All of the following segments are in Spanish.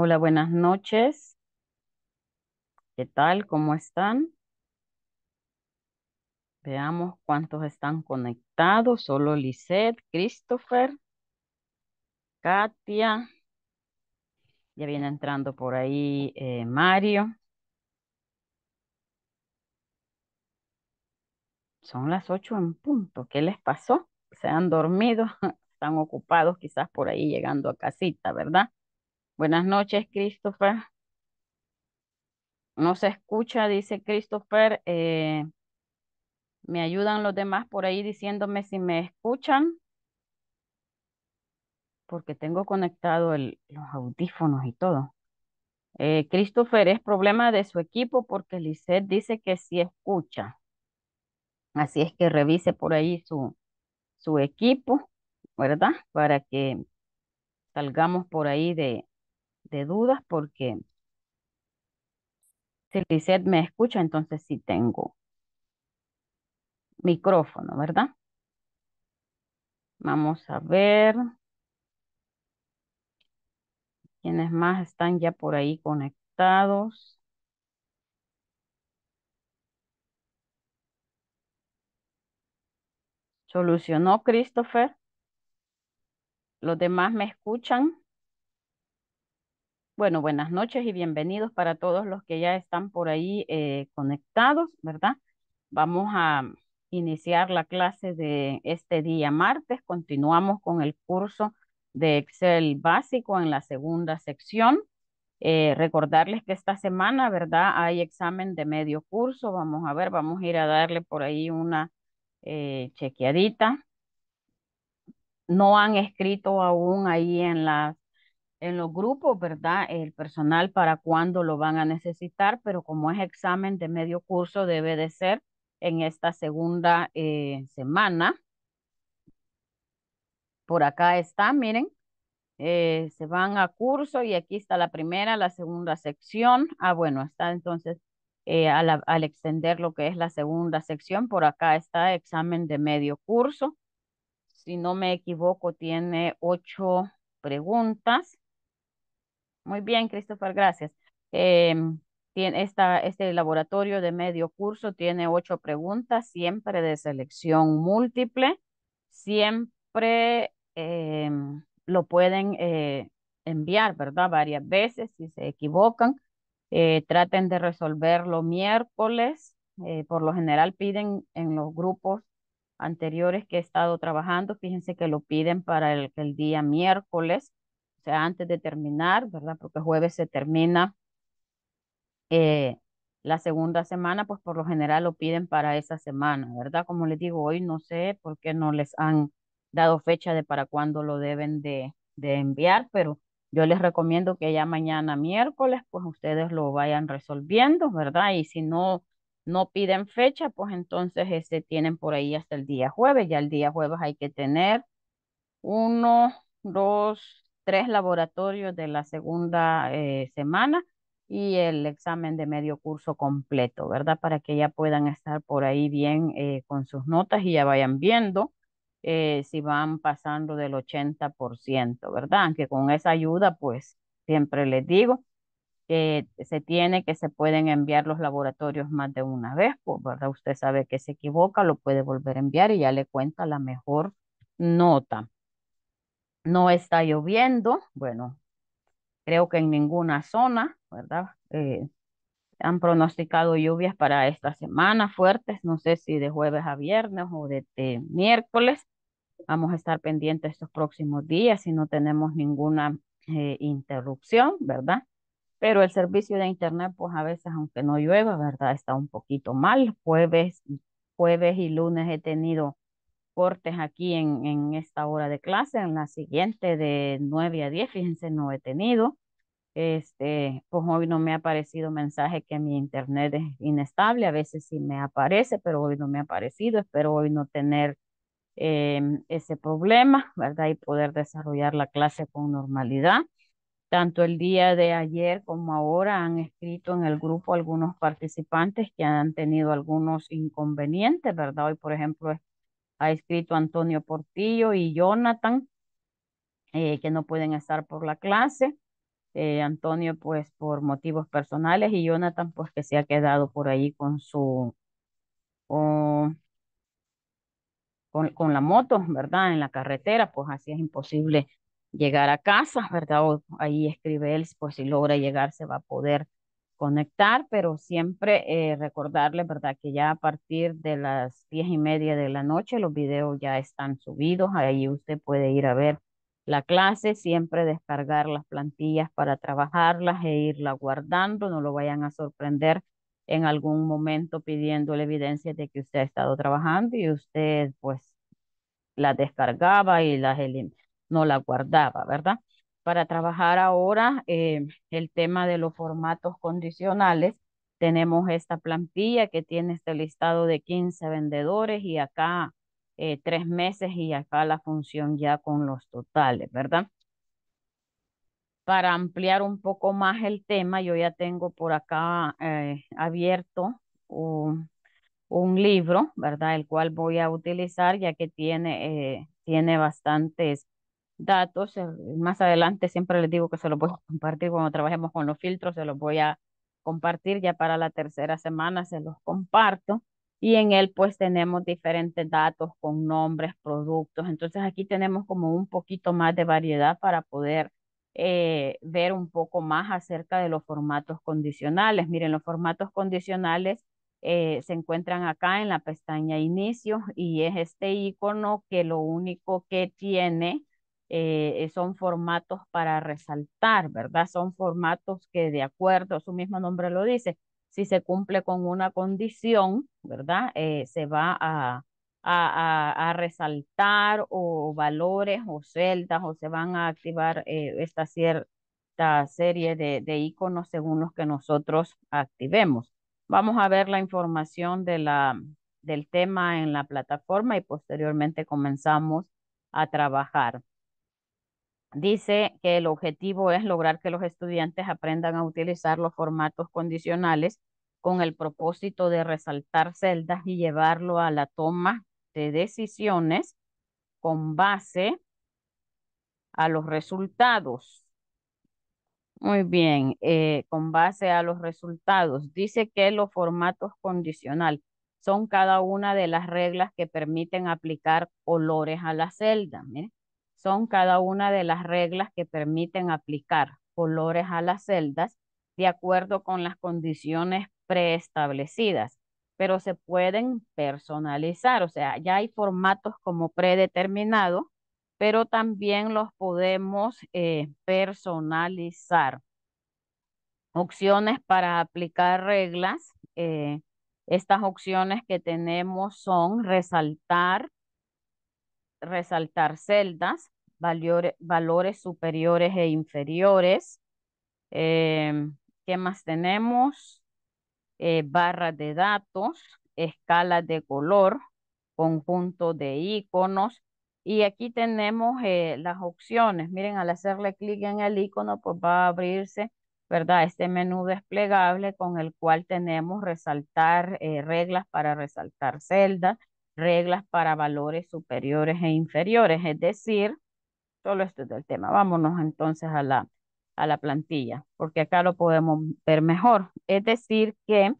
Hola, buenas noches. ¿Qué tal? ¿Cómo están? Veamos cuántos están conectados. Solo Lisette, Christopher, Katia. Ya viene entrando por ahí eh, Mario. Son las ocho en punto. ¿Qué les pasó? Se han dormido, están ocupados quizás por ahí llegando a casita, ¿verdad? Buenas noches, Christopher. No se escucha, dice Christopher. Eh, me ayudan los demás por ahí diciéndome si me escuchan. Porque tengo conectado los audífonos y todo. Eh, Christopher, es problema de su equipo porque Lisette dice que sí escucha. Así es que revise por ahí su, su equipo, ¿verdad? Para que salgamos por ahí de, de dudas porque si Lizeth me escucha, entonces sí tengo micrófono, ¿verdad? Vamos a ver. Quienes más están ya por ahí conectados. ¿Solucionó Christopher? ¿Los demás me escuchan? Bueno, buenas noches y bienvenidos para todos los que ya están por ahí eh, conectados, ¿verdad? Vamos a iniciar la clase de este día martes. Continuamos con el curso de Excel básico en la segunda sección. Eh, recordarles que esta semana, ¿verdad? Hay examen de medio curso. Vamos a ver, vamos a ir a darle por ahí una eh, chequeadita. No han escrito aún ahí en las en los grupos, ¿verdad? El personal para cuándo lo van a necesitar, pero como es examen de medio curso, debe de ser en esta segunda eh, semana. Por acá está, miren, eh, se van a curso y aquí está la primera, la segunda sección. Ah, bueno, está entonces eh, al, al extender lo que es la segunda sección, por acá está examen de medio curso. Si no me equivoco, tiene ocho preguntas. Muy bien, Christopher, gracias. Em, esta, este laboratorio de medio curso tiene ocho preguntas, siempre de selección múltiple. Siempre em, lo pueden eh, enviar, ¿verdad? Varias veces si se equivocan. Eh, traten de resolverlo miércoles. Eh, por lo general piden en los grupos anteriores que he estado trabajando, fíjense que lo piden para el día miércoles antes de terminar, ¿verdad? Porque jueves se termina eh, la segunda semana, pues por lo general lo piden para esa semana, ¿verdad? Como les digo, hoy no sé por qué no les han dado fecha de para cuándo lo deben de, enviar, pero yo les recomiendo que ya mañana miércoles, pues ustedes lo vayan resolviendo, ¿verdad? Y si no, no piden fecha, pues entonces este, tienen por ahí hasta el día jueves. Ya el día jueves hay que tener uno, dos, tres laboratorios de la segunda eh, semana y el examen de medio curso completo, ¿verdad? Para que ya puedan estar por ahí bien eh, con sus notas y ya vayan viendo eh, si van pasando del 80%, ¿verdad? Aunque con esa ayuda, pues siempre les digo que se tiene, que se pueden enviar los laboratorios más de una vez, pues, ¿verdad? Usted sabe que se equivoca, lo puede volver a enviar y ya le cuenta la mejor nota. No está lloviendo, bueno, creo que en ninguna zona, ¿verdad? Eh, han pronosticado lluvias para esta semana fuertes, no sé si de jueves a viernes o de, miércoles. Vamos a estar pendientes estos próximos días si no tenemos ninguna eh, interrupción, ¿verdad? Pero el servicio de internet, pues a veces, aunque no llueva, ¿verdad? Está un poquito mal. Jueves, jueves y lunes he tenido cortes aquí en, en esta hora de clase, en la siguiente de 9 a 10, fíjense, no he tenido. Este, pues hoy no me ha aparecido mensaje que mi internet es inestable, a veces sí me aparece, pero hoy no me ha aparecido, espero hoy no tener em, ese problema, ¿verdad? Y poder desarrollar la clase con normalidad. Tanto el día de ayer como ahora han escrito en el grupo algunos participantes que han tenido algunos inconvenientes, ¿verdad? Hoy, por ejemplo, ha escrito Antonio Portillo y Jonathan, eh, que no pueden estar por la clase. Eh, Antonio, pues por motivos personales y Jonathan, pues que se ha quedado por ahí con su, con, con, la moto, ¿verdad? En la carretera, pues así es imposible llegar a casa, ¿verdad? ahí escribe él, pues si logra llegar se va a poder conectar, pero siempre eh, recordarle ¿verdad? Que ya a partir de las diez y media de la noche los videos ya están subidos, ahí usted puede ir a ver la clase, siempre descargar las plantillas para trabajarlas e irla guardando, no lo vayan a sorprender en algún momento la evidencia de que usted ha estado trabajando y usted pues la descargaba y las no la guardaba, ¿verdad? para trabajar ahora eh, el tema de los formatos condicionales. Tenemos esta plantilla que tiene este listado de 15 vendedores y acá eh, tres meses y acá la función ya con los totales, ¿verdad? Para ampliar un poco más el tema, yo ya tengo por acá eh, abierto un, libro, ¿verdad? El cual voy a utilizar ya que tiene, tiene bastantes datos. Más adelante siempre les digo que se los voy a compartir cuando trabajemos con los filtros, se los voy a compartir ya para la tercera semana, se los comparto. Y en él pues tenemos diferentes datos con nombres, productos. Entonces aquí tenemos como un poquito más de variedad para poder eh, ver un poco más acerca de los formatos condicionales. Miren, los formatos condicionales eh, se encuentran acá en la pestaña inicio y es este icono que lo único que tiene eh, eh, son formatos para resaltar, ¿verdad? Son formatos que de acuerdo, su mismo nombre lo dice, si se cumple con una condición, ¿verdad? Eh, se va a, a, resaltar o valores o celdas o se van a activar esta cierta serie de, de iconos según los que nosotros activemos. Vamos a ver la información de la, del tema en la plataforma y posteriormente comenzamos a trabajar dice que el objetivo es lograr que los estudiantes aprendan a utilizar los formatos condicionales con el propósito de resaltar celdas y llevarlo a la toma de decisiones con base a los resultados. Muy bien, eh, con base a los resultados. Dice que los formatos condicionales son cada una de las reglas que permiten aplicar colores a la celda son cada una de las reglas que permiten aplicar colores a las celdas de acuerdo con las condiciones preestablecidas, pero se pueden personalizar, o sea, ya hay formatos como predeterminado, pero también los podemos eh, personalizar. Opciones para aplicar reglas. Eh, estas opciones que tenemos son resaltar, resaltar celdas, valores superiores e inferiores. Em, ¿Qué más tenemos? Eh, barra de datos, escala de color, conjunto de iconos. Y aquí tenemos eh, las opciones. Miren, al hacerle clic en el icono, pues va a abrirse, ¿verdad? Este menú desplegable con el cual tenemos resaltar eh, reglas para resaltar celdas, reglas para valores superiores e inferiores, es decir, solo esto es del tema. Vámonos entonces a la, a la plantilla, porque acá lo podemos ver mejor. Es decir, que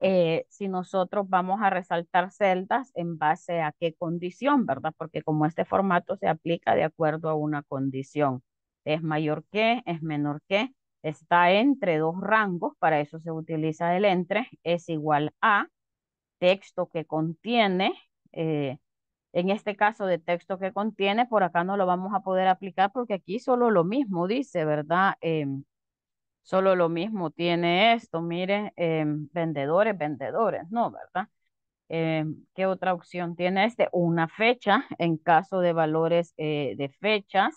eh, si nosotros vamos a resaltar celdas en base a qué condición, ¿verdad? Porque como este formato se aplica de acuerdo a una condición, es mayor que, es menor que, está entre dos rangos, para eso se utiliza el entre, es igual a, texto que contiene eh, en este caso de texto que contiene, por acá no lo vamos a poder aplicar porque aquí solo lo mismo dice, ¿verdad? Em, solo lo mismo tiene esto, miren, em, vendedores, vendedores, no, ¿verdad? Em, ¿Qué otra opción tiene este? Una fecha, en caso de valores eh, de fechas,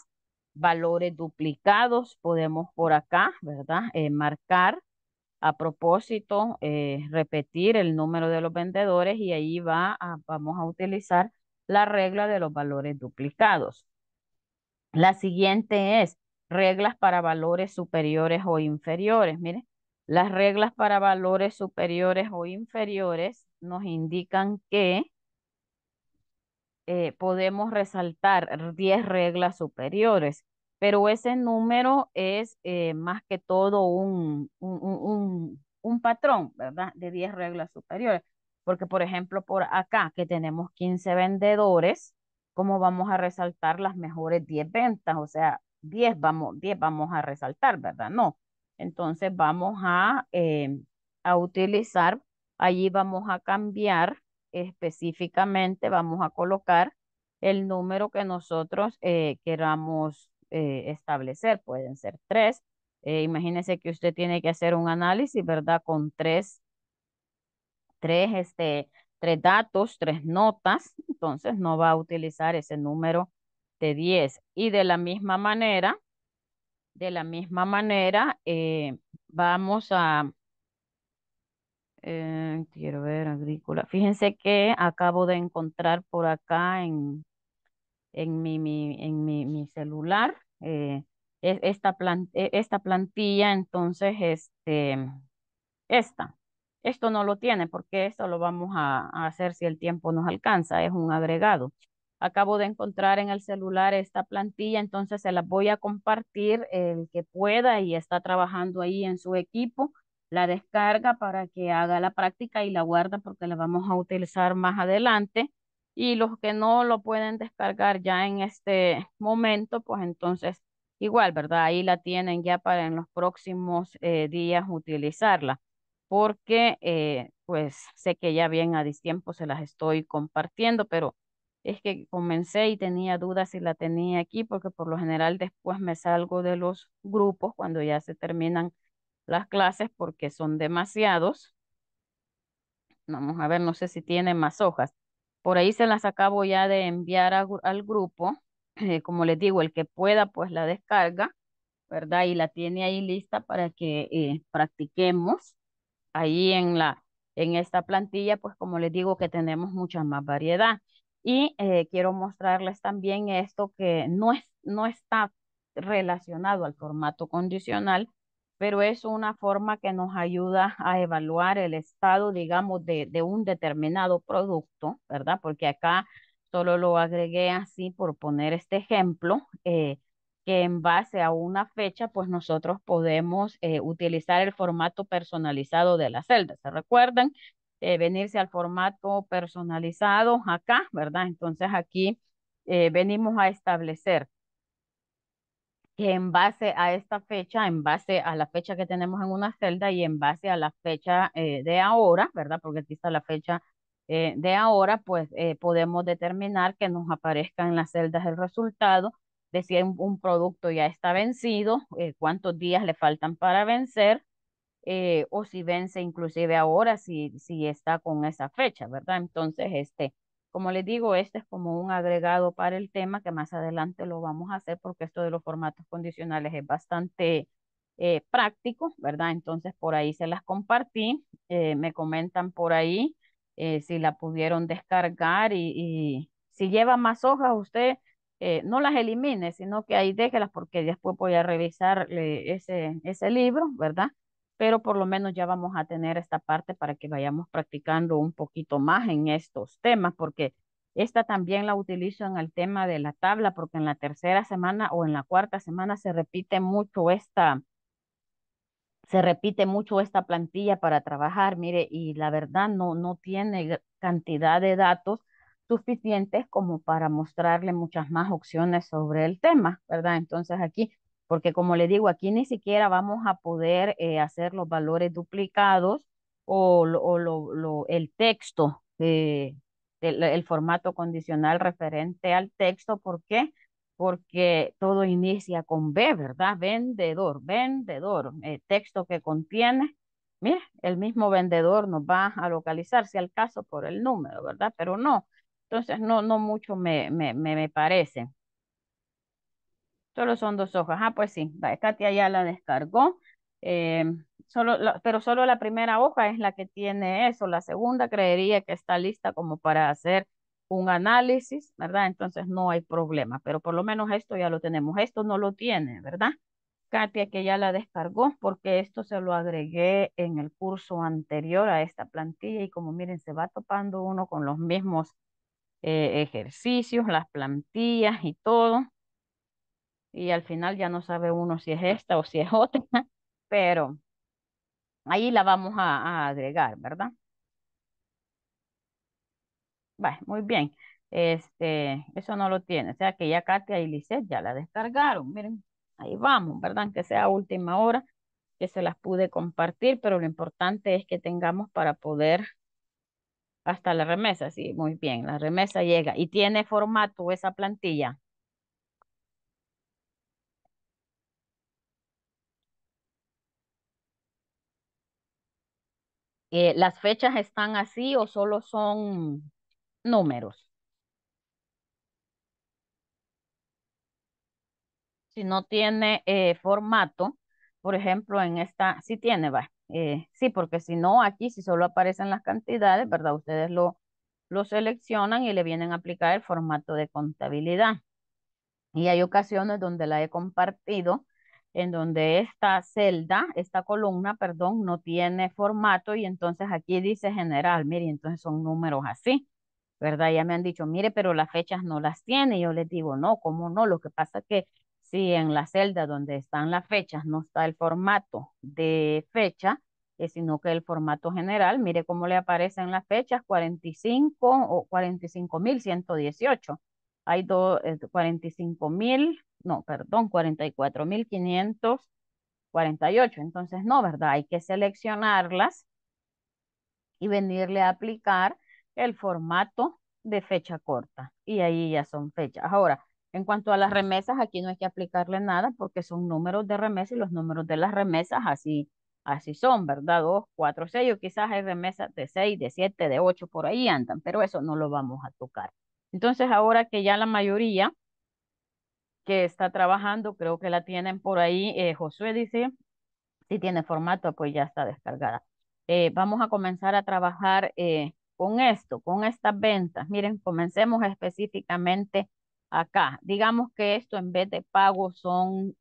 valores duplicados, podemos por acá, ¿verdad? Eh, marcar a propósito eh, repetir el número de los vendedores y ahí va vamos a utilizar la regla de los valores duplicados. La siguiente es reglas para valores superiores o inferiores. Miren, las reglas para valores superiores o inferiores nos indican que eh, podemos resaltar 10 reglas superiores pero ese número es eh, más que todo un, un, un, patrón, ¿verdad? De 10 reglas superiores. Porque, por ejemplo, por acá que tenemos 15 vendedores, ¿cómo vamos a resaltar las mejores 10 ventas? O sea, 10 vamos, vamos a resaltar, ¿verdad? No. Entonces vamos a, eh, a utilizar, allí vamos a cambiar específicamente, vamos a colocar el número que nosotros eh, queramos eh, establecer, pueden ser tres. imagínense eh, imagínese que usted tiene que hacer un análisis, ¿verdad? Con tres, tres, este, tres datos, tres notas, entonces no va a utilizar ese número de 10. Y de la misma manera, de la misma manera, eh, vamos a, quiero ver, agrícola. Fíjense que acabo de encontrar por acá en, en mi, en mi, celular eh, esta, e, esta plantilla, entonces este, esta. Esto no lo tiene porque esto lo vamos a, hacer si el tiempo nos alcanza, es un agregado. Acabo de encontrar en el celular esta plantilla, entonces se la voy a compartir el que pueda y está trabajando ahí en su equipo. La descarga para que haga la práctica y la guarda porque la vamos a utilizar más adelante y los que no lo pueden descargar ya en este momento, pues entonces igual, ¿verdad? Ahí la tienen ya para en los próximos eh, días utilizarla, porque eh, pues sé que ya bien a distiempo se las estoy compartiendo, pero es que comencé y tenía dudas si la tenía aquí, porque por lo general después me salgo de los grupos cuando ya se terminan las clases porque son demasiados. Vamos a ver, no sé si tiene más hojas. Por ahí se las acabo ya de enviar al grupo. como les digo, el que pueda, pues la descarga, ¿verdad? Y la tiene ahí lista para que eh, practiquemos ahí en la en esta plantilla, pues como les digo que tenemos mucha más variedad. Y eh, quiero mostrarles también esto que no, es, no está relacionado al formato condicional, pero es una forma que nos ayuda a evaluar el estado, digamos, de, un determinado producto, ¿verdad? Porque acá solo lo agregué así por poner este ejemplo, eh, que en base a una fecha, pues nosotros podemos eh, utilizar el formato personalizado de la celda. ¿Se recuerdan? Eh, venirse al formato personalizado acá, ¿verdad? Entonces aquí venimos a establecer que en base a esta fecha, en base a la fecha que tenemos en una celda y en base a la fecha eh, de ahora, ¿verdad? Porque aquí está la fecha eh, de ahora, pues eh, podemos determinar que nos aparezca en las celdas el resultado de si un, producto ya está vencido, cuántos días le faltan para vencer, o si vence inclusive ahora, si, si está con esa fecha, ¿verdad? Entonces, este, como les digo, este es como un agregado para el tema que más adelante lo vamos a hacer porque esto de los formatos condicionales es bastante eh, práctico, ¿verdad? Entonces por ahí se las compartí, eh, me comentan por ahí eh, si la pudieron descargar y, si lleva más hojas usted no las elimine, sino que ahí déjelas porque después voy a revisar ese, ese libro, ¿verdad? pero por lo menos ya vamos a tener esta parte para que vayamos practicando un poquito más en estos temas, porque esta también la utilizo en el tema de la tabla, porque en la tercera semana o en la cuarta semana se repite mucho esta, se repite mucho esta plantilla para trabajar, mire, y la verdad no, no tiene cantidad de datos suficientes como para mostrarle muchas más opciones sobre el tema, ¿verdad? Entonces aquí porque como le digo, aquí ni siquiera vamos a poder eh, hacer los valores duplicados o, lo, el texto, eh, el, formato condicional referente al texto. ¿Por qué? Porque todo inicia con B, ¿verdad? Vendedor, vendedor, eh, texto que contiene. Mira, el mismo vendedor nos va a localizar, si al caso, por el número, ¿verdad? Pero no. Entonces, no, no mucho me, me parece. Solo son dos hojas. Ah, pues sí, Katia ya la descargó. Eh, solo pero solo la primera hoja es la que tiene eso. La segunda creería que está lista como para hacer un análisis, ¿verdad? Entonces no hay problema, pero por lo menos esto ya lo tenemos. Esto no lo tiene, ¿verdad? Katia que ya la descargó porque esto se lo agregué en el curso anterior a esta plantilla y como miren se va topando uno con los mismos eh, ejercicios, las plantillas y todo y al final ya no sabe uno si es esta o si es otra, pero ahí la vamos a, agregar, ¿verdad? va muy bien. Este, eso no lo tiene, o sea que ya Katia y Lisset ya la descargaron, miren, ahí vamos, ¿verdad? Que sea última hora, que se las pude compartir, pero lo importante es que tengamos para poder hasta la remesa, sí, muy bien, la remesa llega y tiene formato esa plantilla. Eh, ¿Las fechas están así o solo son números? Si no tiene eh, formato, por ejemplo, en esta, sí tiene, va. Eh, sí, porque si no, aquí si solo aparecen las cantidades, ¿verdad? Ustedes lo, lo seleccionan y le vienen a aplicar el formato de contabilidad. Y hay ocasiones donde la he compartido en donde esta celda, esta columna, perdón, no tiene formato y entonces aquí dice general, mire, entonces son números así, ¿verdad? Ya me han dicho, mire, pero las fechas no las tiene. yo les digo, no, ¿cómo no? Lo que pasa es que si en la celda donde están las fechas no está el formato de fecha, eh, sino que el formato general, mire cómo le aparecen las fechas, 45 o 45.118. Hay 45.000 no, perdón, 44,548. Entonces, no, ¿verdad? Hay que seleccionarlas y venirle a aplicar el formato de fecha corta. Y ahí ya son fechas. Ahora, en cuanto a las remesas, aquí no hay que aplicarle nada porque son números de remesas y los números de las remesas así, así son, ¿verdad? Dos, cuatro, seis, o quizás hay remesas de seis, de siete, de ocho, por ahí andan, pero eso no lo vamos a tocar. Entonces, ahora que ya la mayoría que está trabajando, creo que la tienen por ahí. Eh, Josué dice, si tiene formato, pues ya está descargada. Eh, vamos a comenzar a trabajar eh, con esto, con estas ventas. Miren, comencemos específicamente acá. Digamos que esto en vez de pagos son,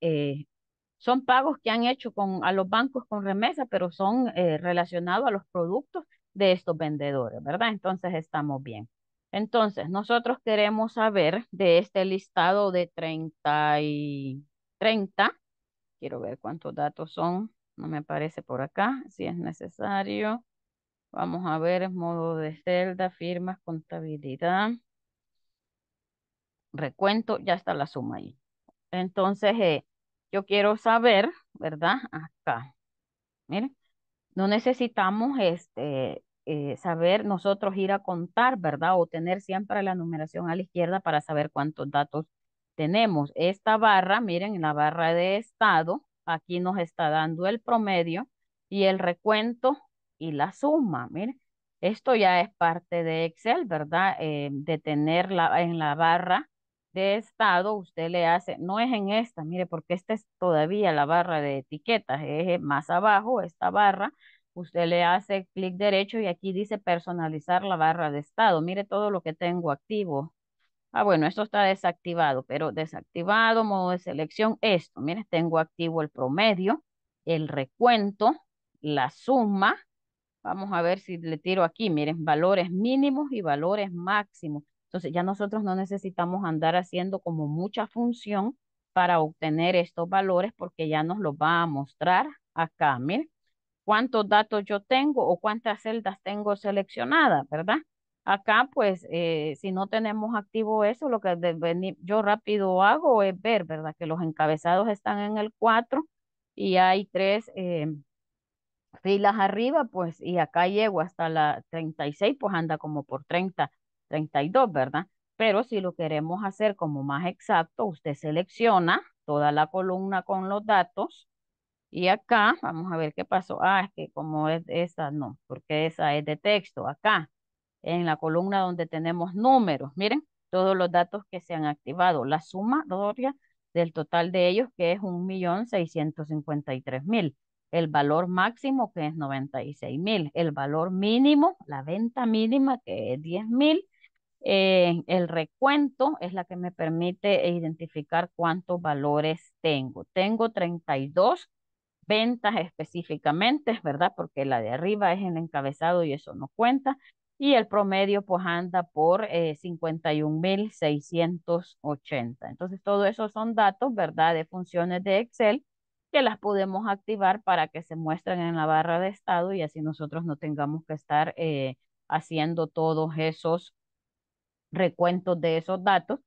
son pagos que han hecho con, a los bancos con remesa, pero son relacionados a los productos de estos vendedores, ¿verdad? Entonces estamos bien. Entonces, nosotros queremos saber de este listado de 30 y 30. Quiero ver cuántos datos son. No me aparece por acá, si es necesario. Vamos a ver modo de celda, firmas, contabilidad. Recuento, ya está la suma ahí. Entonces, eh, yo quiero saber, ¿verdad? Acá. Miren, no necesitamos este, eh, saber nosotros ir a contar, ¿verdad? O tener siempre la numeración a la izquierda para saber cuántos datos tenemos. Esta barra, miren, la barra de estado, aquí nos está dando el promedio y el recuento y la suma, miren. Esto ya es parte de Excel, ¿verdad? Eh, de tener en la barra de estado, usted le hace, no es en esta, mire, porque esta es todavía la barra de etiquetas, es eh, más abajo esta barra, usted le hace clic derecho y aquí dice personalizar la barra de estado. Mire todo lo que tengo activo. Ah, bueno, esto está desactivado, pero desactivado, modo de selección, esto. Mire, tengo activo el promedio, el recuento, la suma. Vamos a ver si le tiro aquí, miren, valores mínimos y valores máximos. Entonces ya nosotros no necesitamos andar haciendo como mucha función para obtener estos valores porque ya nos los va a mostrar acá, miren cuántos datos yo tengo o cuántas celdas tengo seleccionadas, ¿verdad? Acá, pues, eh, si no tenemos activo eso, lo que yo rápido hago es ver, ¿verdad? Que los encabezados están en el 4 y hay tres eh, filas arriba, pues, y acá llego hasta la 36, pues anda como por 30, 32, ¿verdad? Pero si lo queremos hacer como más exacto, usted selecciona toda la columna con los datos y acá, vamos a ver qué pasó. Ah, es que como es esa, no, porque esa es de texto. Acá, en la columna donde tenemos números, miren, todos los datos que se han activado. La suma, Doria, del total de ellos, que es 1.653.000. El valor máximo, que es 96.000. El valor mínimo, la venta mínima, que es 10.000. mil. Eh, el recuento es la que me permite identificar cuántos valores tengo. Tengo 32 ventas específicamente, ¿verdad? Porque la de arriba es el encabezado y eso no cuenta. Y el promedio pues anda por 51.680. Eh, Entonces todo eso son datos, ¿verdad? De funciones de Excel que las podemos activar para que se muestren en la barra de estado y así nosotros no tengamos que estar eh, haciendo todos esos recuentos de esos datos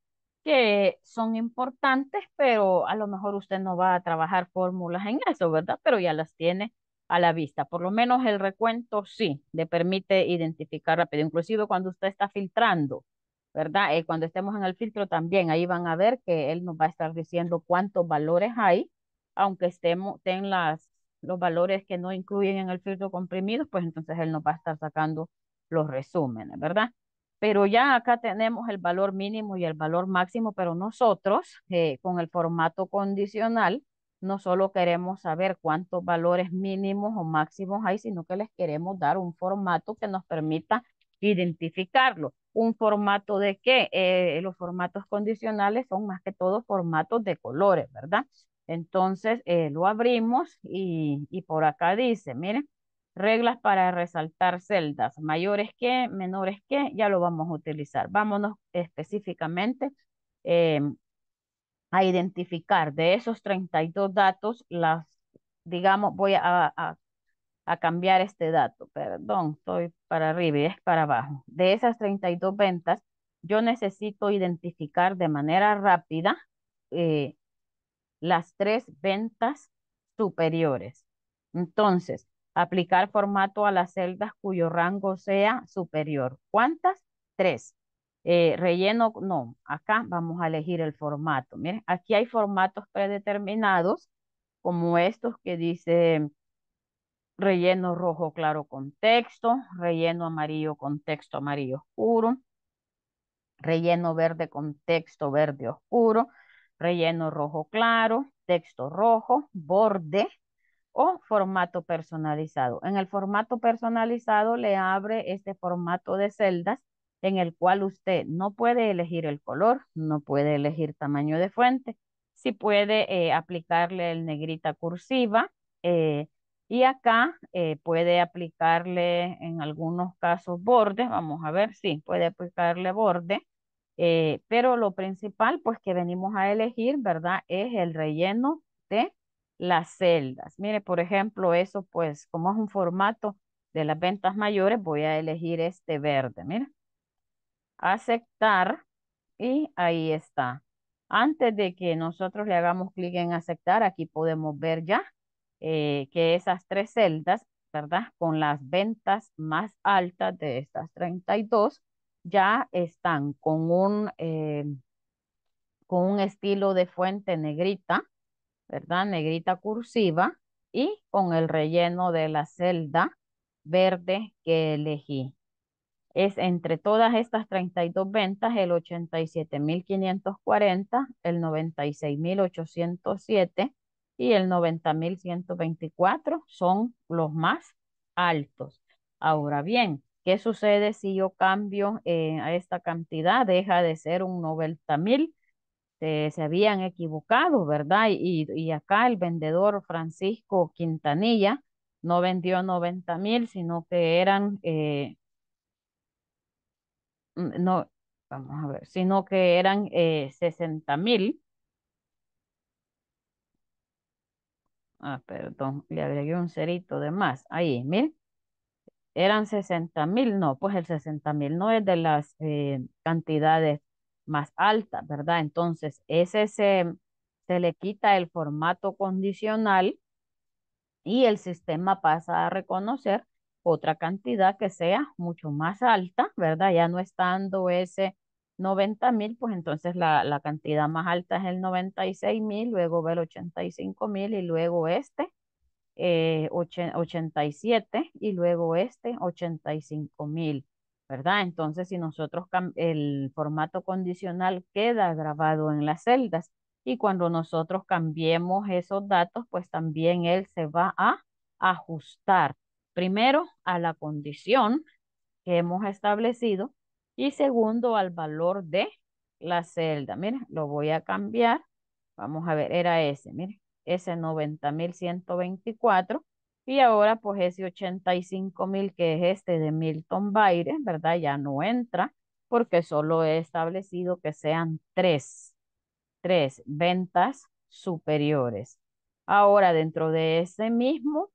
que son importantes, pero a lo mejor usted no va a trabajar fórmulas en eso, ¿verdad? Pero ya las tiene a la vista. Por lo menos el recuento sí le permite identificar rápido, inclusive cuando usted está filtrando, ¿verdad? Eh, cuando estemos en el filtro también, ahí van a ver que él nos va a estar diciendo cuántos valores hay, aunque estemos en las, los valores que no incluyen en el filtro comprimidos, pues entonces él nos va a estar sacando los resúmenes, ¿verdad? pero ya acá tenemos el valor mínimo y el valor máximo, pero nosotros eh, con el formato condicional no solo queremos saber cuántos valores mínimos o máximos hay, sino que les queremos dar un formato que nos permita identificarlo. ¿Un formato de qué? Eh, los formatos condicionales son más que todo formatos de colores, ¿verdad? Entonces eh, lo abrimos y, y por acá dice, miren, Reglas para resaltar celdas, mayores que, menores que, ya lo vamos a utilizar. Vámonos específicamente eh, a identificar de esos 32 datos, las, digamos, voy a, a, cambiar este dato, perdón, estoy para arriba y es para abajo. De esas 32 ventas, yo necesito identificar de manera rápida eh, las tres ventas superiores. Entonces, Aplicar formato a las celdas cuyo rango sea superior. ¿Cuántas? Tres. Eh, relleno, no. Acá vamos a elegir el formato. Miren, aquí hay formatos predeterminados, como estos que dice relleno rojo claro con texto, relleno amarillo con texto amarillo oscuro, relleno verde con texto verde oscuro, relleno rojo claro, texto rojo, borde, o formato personalizado. En el formato personalizado le abre este formato de celdas en el cual usted no puede elegir el color, no puede elegir tamaño de fuente, si sí puede eh, aplicarle el negrita cursiva eh, y acá eh, puede aplicarle en algunos casos bordes, vamos a ver, si puede aplicarle borde, pero lo principal pues que venimos a elegir, ¿verdad? Es el relleno de las celdas. Mire, por ejemplo, eso pues como es un formato de las ventas mayores, voy a elegir este verde, mira. Aceptar y ahí está. Antes de que nosotros le hagamos clic en aceptar, aquí podemos ver ya eh, que esas tres celdas, ¿verdad? Con las ventas más altas de estas 32, ya están con un, eh, con un estilo de fuente negrita, ¿verdad? Negrita cursiva y con el relleno de la celda verde que elegí. Es entre todas estas 32 ventas el 87.540, el 96.807 y el 90.124 son los más altos. Ahora bien, ¿qué sucede si yo cambio eh, a esta cantidad? Deja de ser un 90.000 este, se habían equivocado, ¿verdad? Y, y acá el vendedor Francisco Quintanilla no vendió 90 mil, sino que eran, eh, no, vamos a ver, sino que eran 60 eh, mil. Ah, perdón, le agregué un cerito de más. Ahí, mil, Eran 60 mil, no, pues el 60 mil no es de las eh, cantidades más alta, ¿verdad? Entonces, ese se, le quita el formato condicional y el sistema pasa a reconocer otra cantidad que sea mucho más alta, ¿verdad? Ya no estando ese 90,000, mil, pues entonces la, cantidad más alta es el 96,000, mil, luego ve el 85,000 mil y luego este eh, 87 y luego este 85,000. mil. ¿verdad? Entonces, si nosotros el formato condicional queda grabado en las celdas y cuando nosotros cambiemos esos datos, pues también él se va a ajustar primero a la condición que hemos establecido y segundo al valor de la celda. Miren, lo voy a cambiar. Vamos a ver, era ese, mire, ese 90.124 y ahora pues ese 85 mil que es este de Milton Baires, ¿verdad? Ya no entra porque solo he establecido que sean tres, tres ventas superiores. Ahora dentro de ese mismo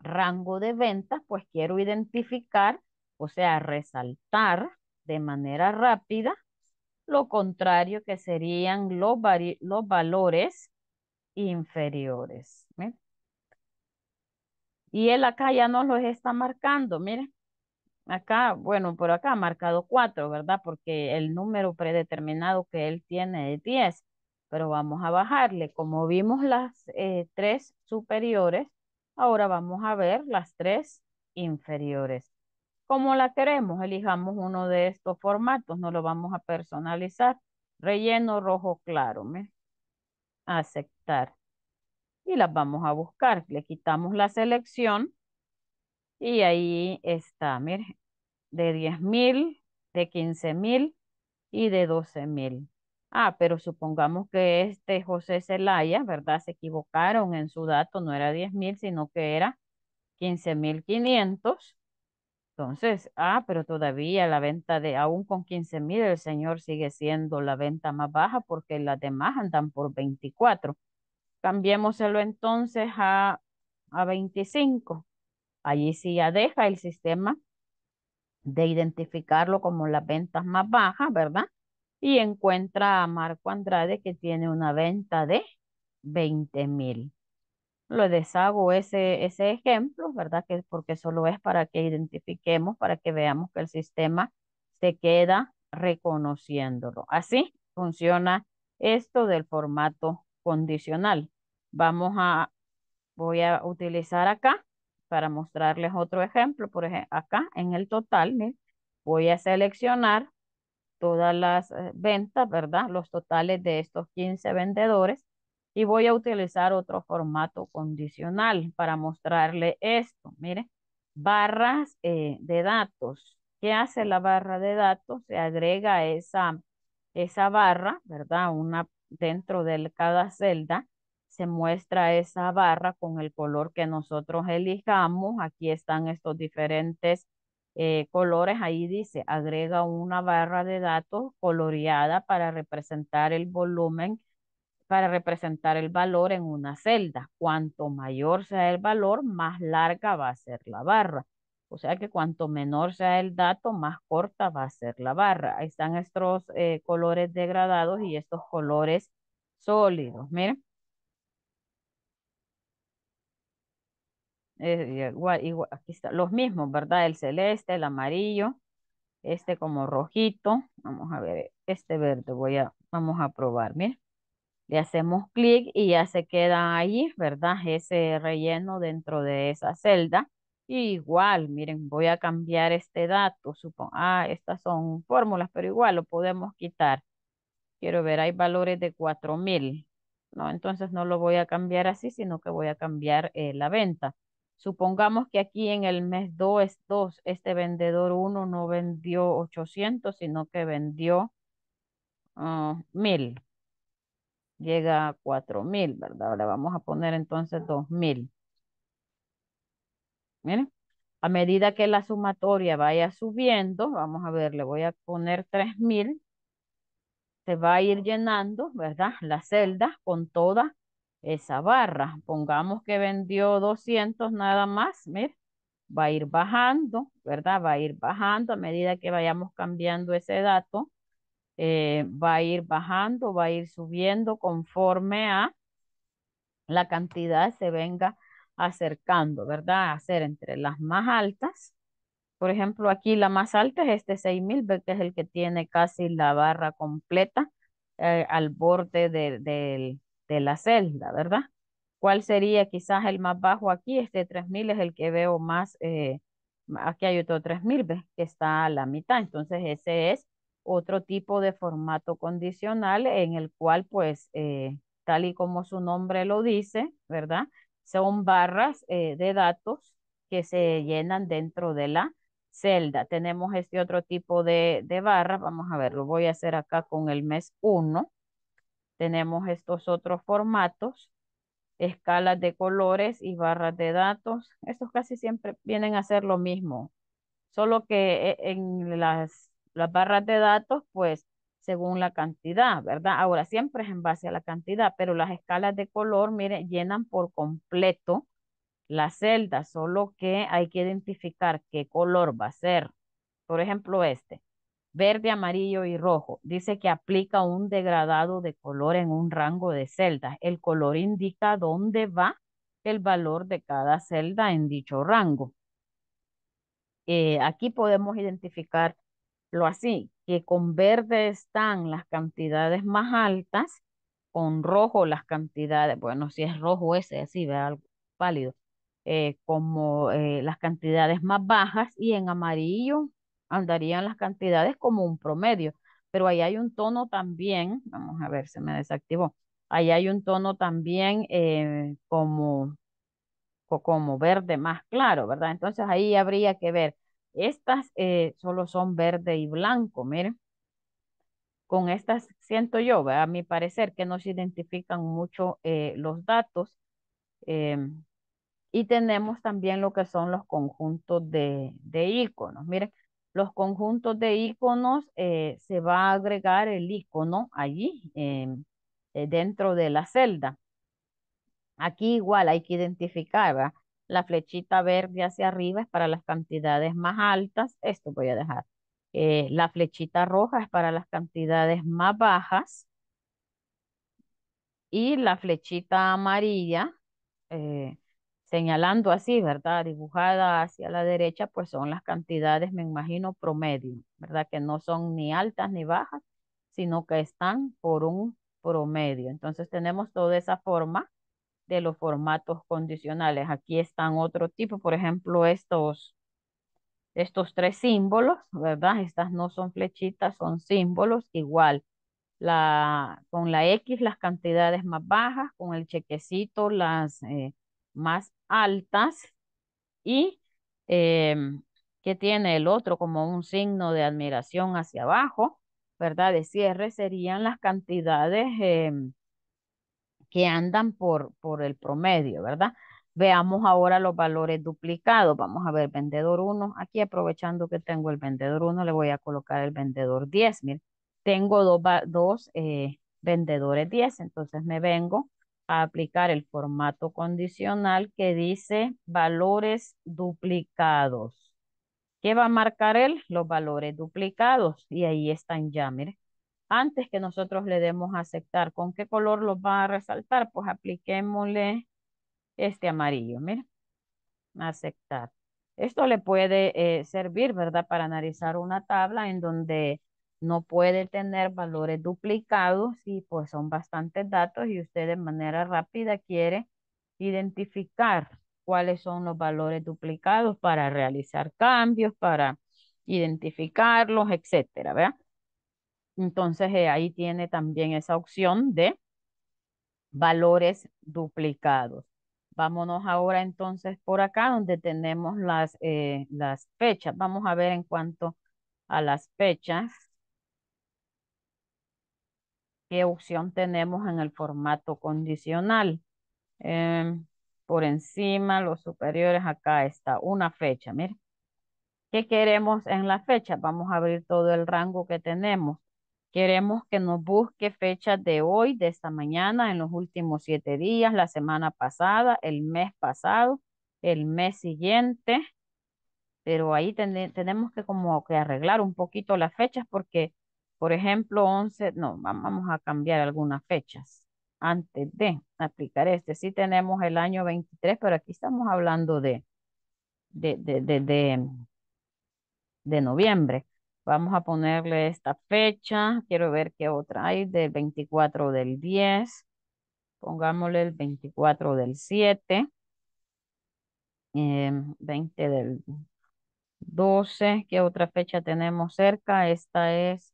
rango de ventas pues quiero identificar, o sea, resaltar de manera rápida lo contrario que serían los, los valores inferiores. Y él acá ya nos los está marcando, miren. Acá, bueno, por acá ha marcado 4, ¿verdad? Porque el número predeterminado que él tiene es 10. Pero vamos a bajarle. Como vimos las eh, tres superiores, ahora vamos a ver las tres inferiores. Como la queremos? Elijamos uno de estos formatos. No lo vamos a personalizar. Relleno rojo claro. ¿me? Aceptar y las vamos a buscar. Le quitamos la selección y ahí está, mire, de 10.000, de 15.000 y de 12.000. Ah, pero supongamos que este José Celaya, ¿verdad? Se equivocaron en su dato, no era 10.000, sino que era 15.500. Entonces, ah, pero todavía la venta de, aún con 15 mil, el señor sigue siendo la venta más baja porque las demás andan por 24. Cambiémoselo entonces a, a 25. Allí sí ya deja el sistema de identificarlo como las ventas más bajas, ¿verdad? Y encuentra a Marco Andrade que tiene una venta de 20 mil. Lo deshago ese, ese ejemplo, ¿verdad? Que porque solo es para que identifiquemos, para que veamos que el sistema se queda reconociéndolo. Así funciona esto del formato condicional. Vamos a, voy a utilizar acá para mostrarles otro ejemplo. Por ejemplo, acá en el total, voy a seleccionar todas las eh, ventas, ¿verdad? Los totales de estos 15 vendedores y voy a utilizar otro formato condicional para mostrarle esto. Mire, barras eh, de datos. ¿Qué hace la barra de datos? Se agrega esa, esa barra, ¿verdad? Una dentro de cada celda se muestra esa barra con el color que nosotros elijamos. Aquí están estos diferentes eh, colores. Ahí dice, agrega una barra de datos coloreada para representar el volumen, para representar el valor en una celda. Cuanto mayor sea el valor, más larga va a ser la barra. O sea que cuanto menor sea el dato, más corta va a ser la barra. Ahí están estos eh, colores degradados y estos colores sólidos. Miren. Eh, igual, aquí está, los mismos, ¿verdad? El celeste, el amarillo, este como rojito. Vamos a ver, este verde voy a, vamos a probar, miren. Le hacemos clic y ya se queda ahí, ¿verdad? Ese relleno dentro de esa celda igual, miren, voy a cambiar este dato. ah, estas son fórmulas, pero igual lo podemos quitar. Quiero ver, hay valores de 4000. No, entonces no lo voy a cambiar así, sino que voy a cambiar eh, la venta. Supongamos que aquí en el mes 2, 2 este vendedor 1 no vendió 800, sino que vendió 1000. Ah, Llega a 4000, ¿verdad? Ahora vamos a poner entonces 2000. Miren, a medida que la sumatoria vaya subiendo, vamos a ver, le voy a poner 3000. Se va a ir llenando, ¿verdad? Las celdas con toda esa barra. Pongamos que vendió 200 nada más, miren. Va a ir bajando, ¿verdad? Va a ir bajando a medida que vayamos cambiando ese dato. Eh, va a ir bajando, va a ir subiendo conforme a la cantidad se venga acercando, ¿verdad? hacer entre las más altas. Por ejemplo, aquí la más alta es este 6000, que es el que tiene casi la barra completa eh, al borde de, de, de la celda, ¿verdad? ¿Cuál sería quizás el más bajo aquí? Este 3000 es el que veo más, eh, aquí hay otro 3000, Que está a la mitad. Entonces ese es otro tipo de formato condicional en el cual, pues, eh, tal y como su nombre lo dice, ¿verdad? Son barras eh, de datos que se llenan dentro de la celda. Tenemos este otro tipo de, de barras. Vamos a ver, lo voy a hacer acá con el mes 1. Tenemos estos otros formatos, escalas de colores y barras de datos. Estos casi siempre vienen a ser lo mismo, solo que eh, en las, las barras de datos, pues según la cantidad, ¿verdad? Ahora siempre es en base a la cantidad, pero las escalas de color, mire, llenan por completo la celda, solo que hay que identificar qué color va a ser. Por ejemplo, este, verde, amarillo y rojo. Dice que aplica un degradado de color en un rango de celdas. El color indica dónde va el valor de cada celda en dicho rango. Eh, aquí podemos identificarlo así, que con verde están las cantidades más altas, con rojo las cantidades, bueno, si es rojo ese, así, ve algo pálido, eh, como eh, las cantidades más bajas y en amarillo andarían las cantidades como un promedio. Pero ahí hay un tono también, vamos a ver, se me desactivó, ahí hay un tono también eh, como, como verde más claro, ¿verdad? Entonces ahí habría que ver estas eh, solo son verde y blanco, miren. Con estas siento yo, a mi parecer, que no se identifican mucho eh, los datos. Em, y tenemos también lo que son los conjuntos de, de iconos. Miren, los conjuntos de iconos eh, se va a agregar el icono allí em, dentro de la celda. Aquí igual hay que identificar, ¿verdad? La flechita verde hacia arriba es para las cantidades más altas. Esto voy a dejar. Eh, la flechita roja es para las cantidades más bajas. Y la flechita amarilla, eh, señalando así, ¿verdad? Dibujada hacia la derecha, pues son las cantidades, me imagino, promedio, ¿verdad? Que no son ni altas ni bajas, sino que están por un promedio. Entonces tenemos toda esa forma de los formatos condicionales. Aquí están otro tipo, por ejemplo, estos, estos tres símbolos, ¿verdad? Estas no son flechitas, son símbolos igual. La, con la X las cantidades más bajas, con el chequecito las eh, más altas y em, que tiene el otro como un signo de admiración hacia abajo, ¿verdad? De cierre serían las cantidades em, que andan por, por el promedio, ¿verdad? Veamos ahora los valores duplicados. Vamos a ver, vendedor 1. Aquí aprovechando que tengo el vendedor 1, le voy a colocar el vendedor 10. Miren, tengo dos, dos eh, vendedores 10. Entonces me vengo a aplicar el formato condicional que dice valores duplicados. ¿Qué va a marcar él? Los valores duplicados. Y ahí están ya, miren antes que nosotros le demos a aceptar. ¿Con qué color lo va a resaltar? Pues apliquémosle este amarillo, mira, aceptar. Esto le puede eh, servir, ¿verdad? Para analizar una tabla en donde no puede tener valores duplicados y pues son bastantes datos y usted de manera rápida quiere identificar cuáles son los valores duplicados para realizar cambios, para identificarlos, etcétera, ¿verdad? Entonces eh, ahí tiene también esa opción de valores duplicados. Vámonos ahora entonces por acá donde tenemos las, eh, las fechas. Vamos a ver en cuanto a las fechas. ¿Qué opción tenemos en el formato condicional? Em, por encima, los superiores, acá está una fecha, mire. ¿Qué queremos en la fecha? Vamos a abrir todo el rango que tenemos. Queremos que nos busque fechas de hoy, de esta mañana, en los últimos siete días, la semana pasada, el mes pasado, el mes siguiente. Pero ahí tenemos que como que arreglar un poquito las fechas porque, por ejemplo, 11, no, vamos a cambiar algunas fechas antes de aplicar este. Sí tenemos el año 23, pero aquí estamos hablando de, de, de, de, de noviembre. Vamos a ponerle esta fecha. Quiero ver qué otra hay del 24 del 10. Pongámosle el 24 del 7. 20 em, del 12. ¿Qué otra fecha tenemos cerca? Esta es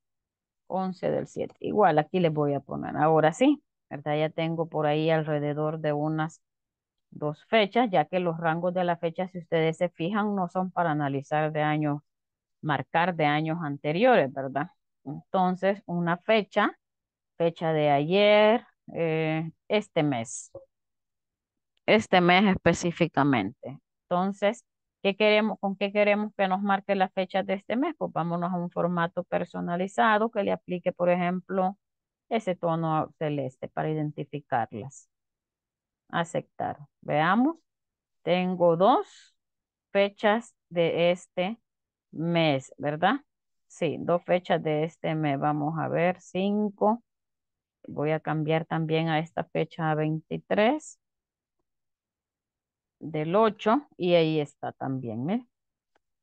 11 del 7. Igual aquí les voy a poner. Ahora sí, ¿verdad? Ya tengo por ahí alrededor de unas dos fechas, ya que los rangos de la fecha, si ustedes se fijan, no son para analizar de año marcar de años anteriores, ¿verdad? Entonces, una fecha, fecha de ayer, eh, este mes, este mes específicamente. Entonces, ¿qué queremos, ¿con qué queremos que nos marque la fecha de este mes? Pues vámonos a un formato personalizado que le aplique, por ejemplo, ese tono celeste para identificarlas. Aceptar. Veamos. Tengo dos fechas de este mes, ¿verdad? Sí, dos fechas de este mes. Vamos a ver, cinco, Voy a cambiar también a esta fecha a 23 del 8 y ahí está también. ¿eh?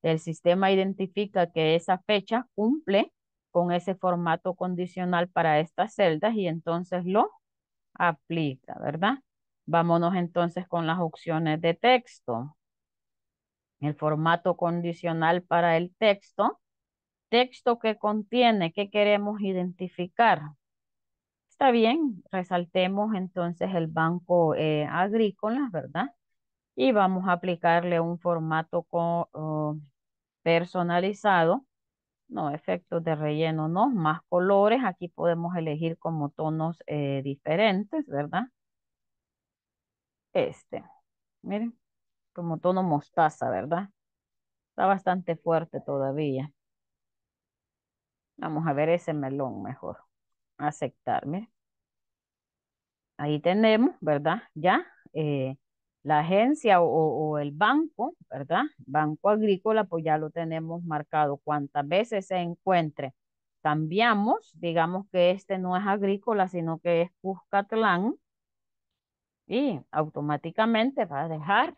El sistema identifica que esa fecha cumple con ese formato condicional para estas celdas y entonces lo aplica, ¿verdad? Vámonos entonces con las opciones de texto el formato condicional para el texto. Texto que contiene, que queremos identificar. Está bien, resaltemos entonces el banco eh, agrícola, ¿verdad? Y vamos a aplicarle un formato con, oh, personalizado. No, efectos de relleno no, más colores. Aquí podemos elegir como tonos eh, diferentes, ¿verdad? Este, miren como tono mostaza, ¿verdad? Está bastante fuerte todavía. Vamos a ver ese melón mejor. Aceptar, Ahí tenemos, ¿verdad? Ya eh, la agencia o, o, el banco, ¿verdad? Banco agrícola, pues ya lo tenemos marcado. Cuantas veces se encuentre. Cambiamos, digamos que este no es agrícola, sino que es Cuscatlán. Y automáticamente va a dejar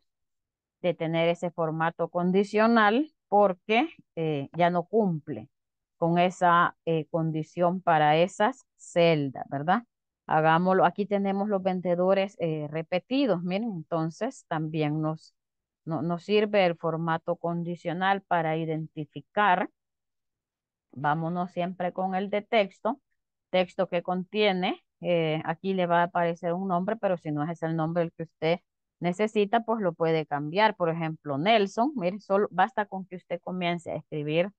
de tener ese formato condicional porque eh, ya no cumple con esa eh, condición para esas celdas, ¿verdad? Hagámoslo, aquí tenemos los vendedores eh, repetidos, miren, entonces también nos, no, nos sirve el formato condicional para identificar. Vámonos siempre con el de texto, texto que contiene, aquí le va a aparecer un nombre, pero si no es el nombre el que usted necesita, pues lo puede cambiar. Por ejemplo, Nelson, mire, solo basta con que usted comience a escribir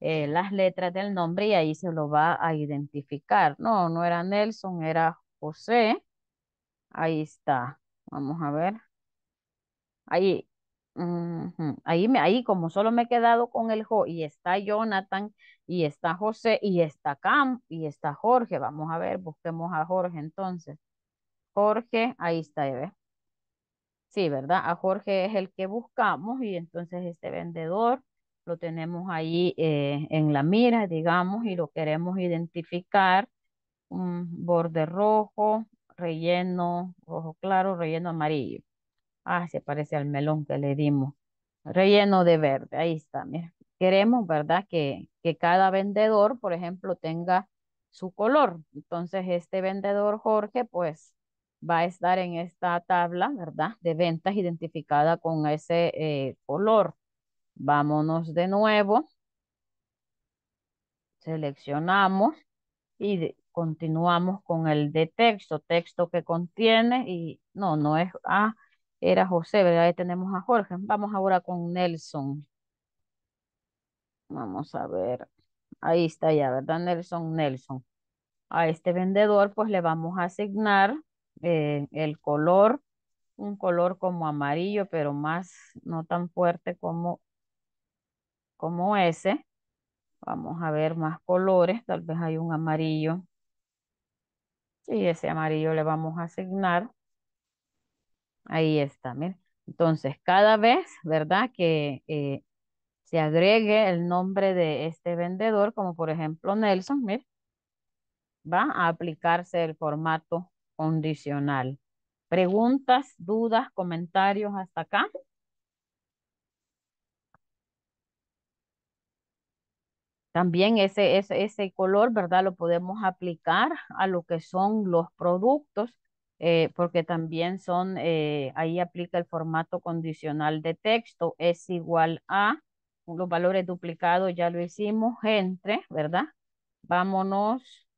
eh, las letras del nombre y ahí se lo va a identificar. No, no era Nelson, era José. Ahí está. Vamos a ver. Ahí. Ahí, ahí como solo me he quedado con el Jo y está Jonathan y está José y está Cam y está Jorge. Vamos a ver, busquemos a Jorge entonces. Jorge, ahí está, ¿eh? Sí, ¿verdad? A Jorge es el que buscamos y entonces este vendedor lo tenemos ahí eh, en la mira, digamos, y lo queremos identificar. Un borde rojo, relleno rojo claro, relleno amarillo. Ah, se parece al melón que le dimos. Relleno de verde, ahí está, mira. Queremos, ¿verdad? Que, que cada vendedor, por ejemplo, tenga su color. Entonces, este vendedor, Jorge, pues va a estar en esta tabla, ¿verdad? De ventas identificada con ese eh, color. Vámonos de nuevo. Seleccionamos y continuamos con el de texto. Texto que contiene y no, no es A, ah, era José, ¿verdad? Ahí tenemos a Jorge. Vamos ahora con Nelson. Vamos a ver. Ahí está ya, ¿verdad? Nelson, Nelson. A este vendedor pues le vamos a asignar eh, el color, un color como amarillo, pero más, no tan fuerte como, como ese. Vamos a ver más colores, tal vez hay un amarillo. Y ese amarillo le vamos a asignar. Ahí está, Entonces, cada vez, ¿verdad? Que eh, se agregue el nombre de este vendedor, como por ejemplo Nelson, va a aplicarse el formato condicional. ¿Preguntas, dudas, comentarios hasta acá? También ese, ese, ese color, ¿verdad? Lo podemos aplicar a lo que son los productos, eh, porque también son, eh, ahí aplica el formato condicional de texto, es igual a, los valores duplicados ya lo hicimos, entre, ¿verdad? Vámonos,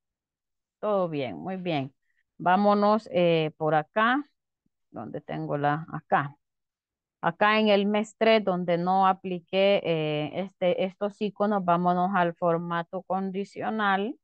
todo bien, muy bien. Vámonos eh, por acá, donde tengo la, acá. Acá en el mes donde no apliqué eh, este, estos iconos, vámonos al formato condicional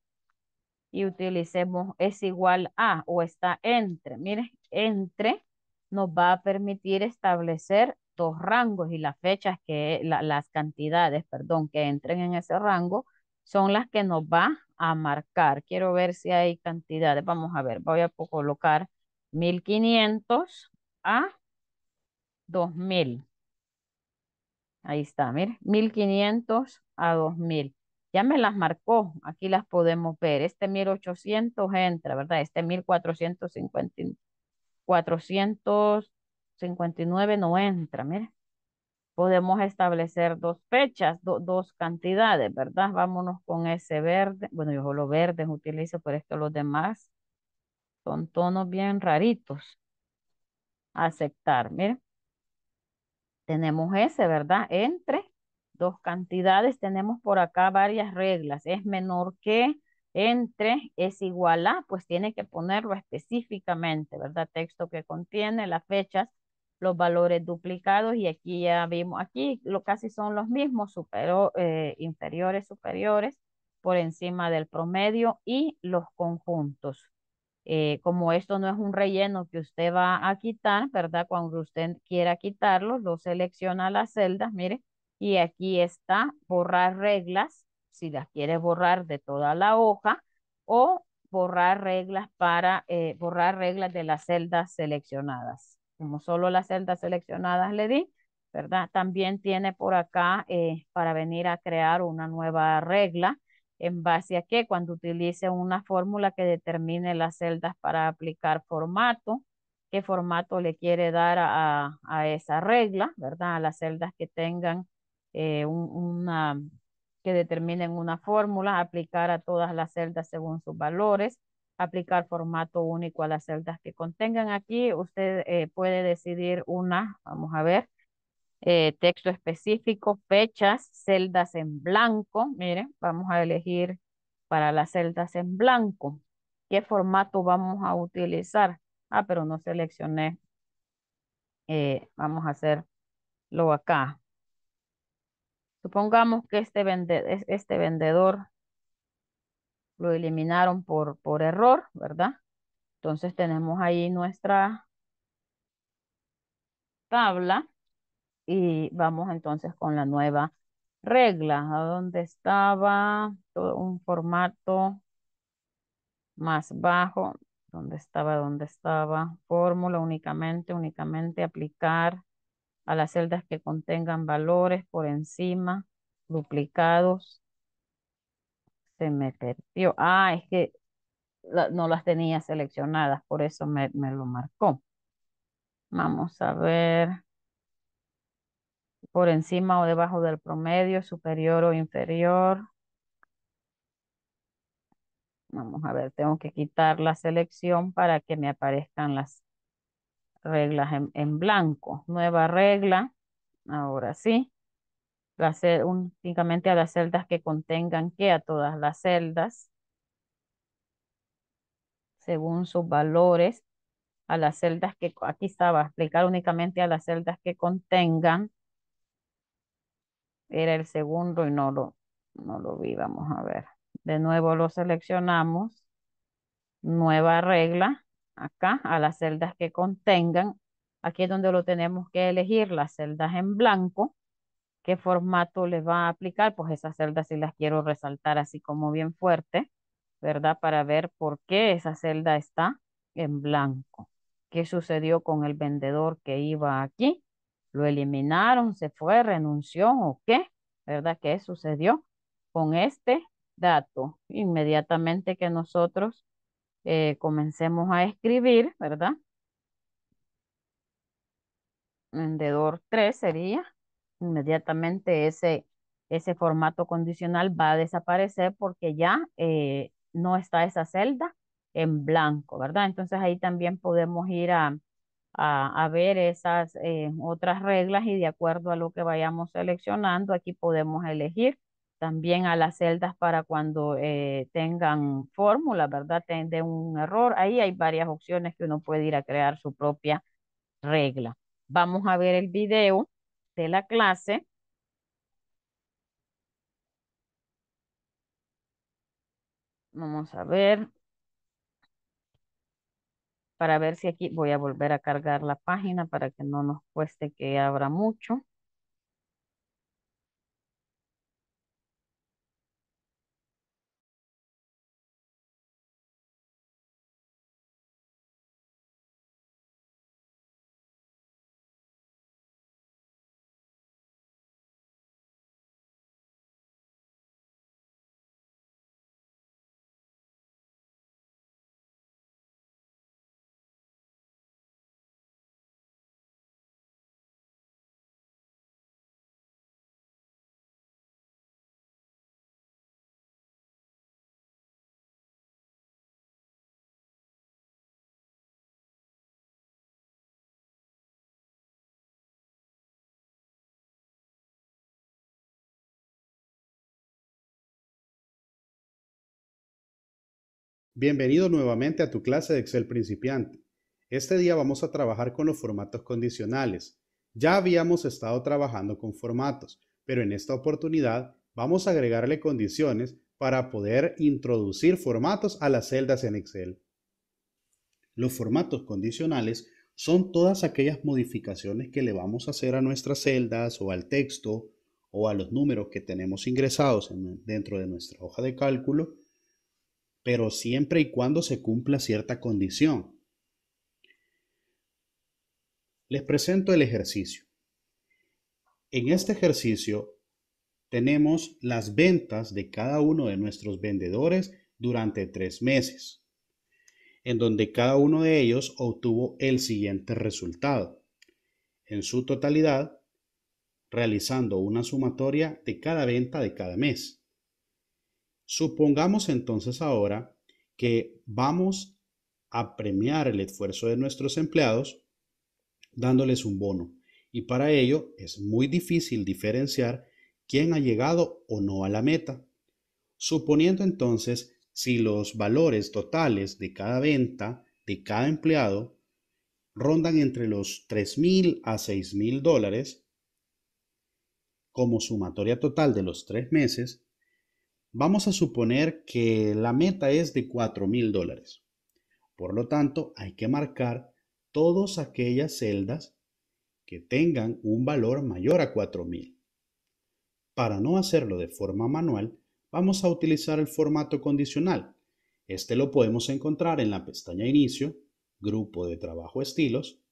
y utilicemos es igual a o está entre. Miren, entre nos va a permitir establecer dos rangos y las fechas que, las cantidades, perdón, que entren en ese rango son las que nos va a marcar. Quiero ver si hay cantidades. Vamos a ver, voy a colocar 1500 a 2000. Ahí está, mire, 1500 a 2000. Ya me las marcó, aquí las podemos ver. Este 1800 entra, ¿verdad? Este 1459 no entra, mire podemos establecer dos fechas, dos cantidades, ¿verdad? Vámonos con ese verde. Bueno, yo solo verdes utilizo, por esto los demás son tonos bien raritos. Aceptar, miren. Tenemos ese, ¿verdad? Entre dos cantidades tenemos por acá varias reglas. Es menor que, entre, es igual a, pues tiene que ponerlo específicamente, ¿verdad? Texto que contiene las fechas los valores duplicados y aquí ya vimos, aquí lo casi son los mismos, supero, eh, inferiores, superiores, por encima del promedio y los conjuntos. Eh, como esto no es un relleno que usted va a quitar, ¿verdad? Cuando usted quiera quitarlo, lo selecciona las celdas, mire, y aquí está borrar reglas, si las quiere borrar de toda la hoja, o borrar reglas para, eh, borrar reglas de las celdas seleccionadas como solo las celdas seleccionadas le di, ¿verdad? También tiene por acá eh, para venir a crear una nueva regla en base a que cuando utilice una fórmula que determine las celdas para aplicar formato, qué formato le quiere dar a, esa regla, ¿verdad? A las celdas que tengan eh, una, que determinen una fórmula, aplicar a todas las celdas según sus valores, aplicar formato único a las celdas que contengan aquí. Usted eh, puede decidir una, vamos a ver, eh, texto específico, fechas, celdas en blanco. Miren, vamos a elegir para las celdas en blanco. ¿Qué formato vamos a utilizar? Ah, pero no seleccioné. Eh, vamos a hacerlo acá. Supongamos que este, vende este vendedor lo eliminaron por, por error, ¿verdad? Entonces tenemos ahí nuestra tabla y vamos entonces con la nueva regla. ¿A dónde estaba? Todo un formato más bajo. ¿Dónde estaba? ¿Dónde estaba? Fórmula únicamente, únicamente aplicar a las celdas que contengan valores por encima, duplicados, se me perdió. Ah, es que no las tenía seleccionadas, por eso me, lo marcó. Vamos a ver. Por encima o debajo del promedio, superior o inferior. Vamos a ver, tengo que quitar la selección para que me aparezcan las reglas en blanco. Nueva regla. Ahora sí únicamente a las celdas que contengan que a todas las celdas, según sus valores, a las celdas que, aquí estaba, aplicar únicamente a las celdas que contengan, era el segundo y no lo, no lo vi, vamos a ver. De nuevo lo seleccionamos, nueva regla, acá, a las celdas que contengan, aquí es donde lo tenemos que elegir, las celdas en blanco, qué formato les va a aplicar, pues esas celdas sí las quiero resaltar así como bien fuerte, ¿verdad? Para ver por qué esa celda está en blanco. ¿Qué sucedió con el vendedor que iba aquí? ¿Lo eliminaron? ¿Se fue? ¿Renunció? ¿O qué? ¿Verdad? ¿Qué sucedió con este dato? Inmediatamente que nosotros eh, comencemos a escribir, ¿verdad? Vendedor 3 sería inmediatamente ese, ese formato condicional va a desaparecer porque ya eh, no está esa celda en blanco, ¿verdad? Entonces ahí también podemos ir a, ver esas eh, otras reglas y de acuerdo a lo que vayamos seleccionando, aquí podemos elegir también a las celdas para cuando eh, tengan fórmula ¿verdad? De un error. Ahí hay varias opciones que uno puede ir a crear su propia regla. Vamos a ver el video de la clase. Vamos a ver. Para ver si aquí voy a volver a cargar la página para que no nos cueste que abra mucho. Bienvenido nuevamente a tu clase de Excel principiante. Este día vamos a trabajar con los formatos condicionales. Ya habíamos estado trabajando con formatos, pero en esta oportunidad vamos a agregarle condiciones para poder introducir formatos a las celdas en Excel. Los formatos condicionales son todas aquellas modificaciones que le vamos a hacer a nuestras celdas o al texto o a los números que tenemos ingresados dentro de nuestra hoja de cálculo pero siempre y cuando se cumpla cierta condición. Les presento el ejercicio. En este ejercicio tenemos las ventas de cada uno de nuestros vendedores durante tres meses, en donde cada uno de ellos obtuvo el siguiente resultado. En su totalidad, realizando una sumatoria de cada venta de cada mes. Supongamos entonces ahora que vamos a premiar el esfuerzo de nuestros empleados dándoles un bono. Y para ello es muy difícil diferenciar quién ha llegado o no a la meta. Suponiendo entonces si los valores totales de cada venta de cada empleado rondan entre los 3.000 a 6.000 dólares, como sumatoria total de los tres meses, Vamos a suponer que la meta es de $4,000 mil dólares. Por lo tanto, hay que marcar todas aquellas celdas que tengan un valor mayor a 4000. Para no hacerlo de forma manual, vamos a utilizar el formato condicional. Este lo podemos encontrar en la pestaña Inicio, Grupo de Trabajo Estilos,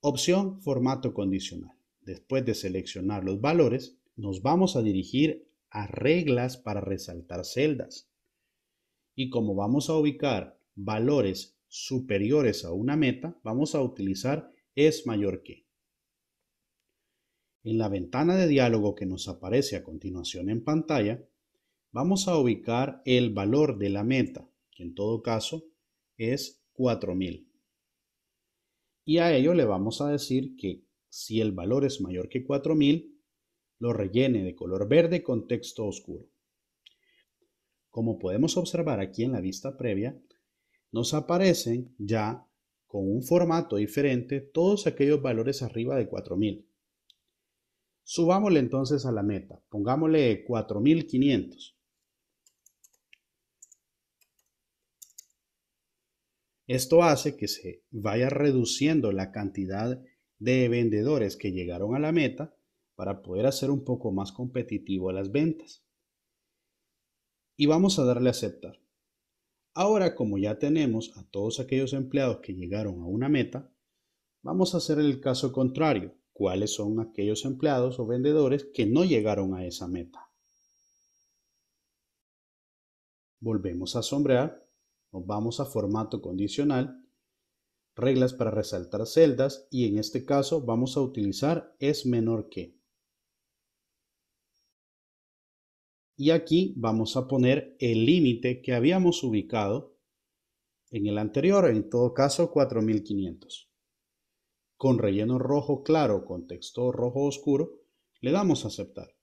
opción Formato Condicional. Después de seleccionar los valores, nos vamos a dirigir reglas para resaltar celdas. Y como vamos a ubicar valores superiores a una meta, vamos a utilizar es mayor que. En la ventana de diálogo que nos aparece a continuación en pantalla, vamos a ubicar el valor de la meta, que en todo caso es 4000. Y a ello le vamos a decir que si el valor es mayor que 4000, lo rellene de color verde con texto oscuro. Como podemos observar aquí en la vista previa, nos aparecen ya con un formato diferente todos aquellos valores arriba de 4000. Subámosle entonces a la meta, pongámosle 4500. Esto hace que se vaya reduciendo la cantidad de vendedores que llegaron a la meta para poder hacer un poco más competitivo las ventas. Y vamos a darle a aceptar. Ahora, como ya tenemos a todos aquellos empleados que llegaron a una meta, vamos a hacer el caso contrario. ¿Cuáles son aquellos empleados o vendedores que no llegaron a esa meta? Volvemos a sombrear, nos vamos a formato condicional, reglas para resaltar celdas y en este caso vamos a utilizar es menor que. Y aquí vamos a poner el límite que habíamos ubicado en el anterior, en todo caso 4500. Con relleno rojo claro con texto rojo oscuro, le damos a aceptar.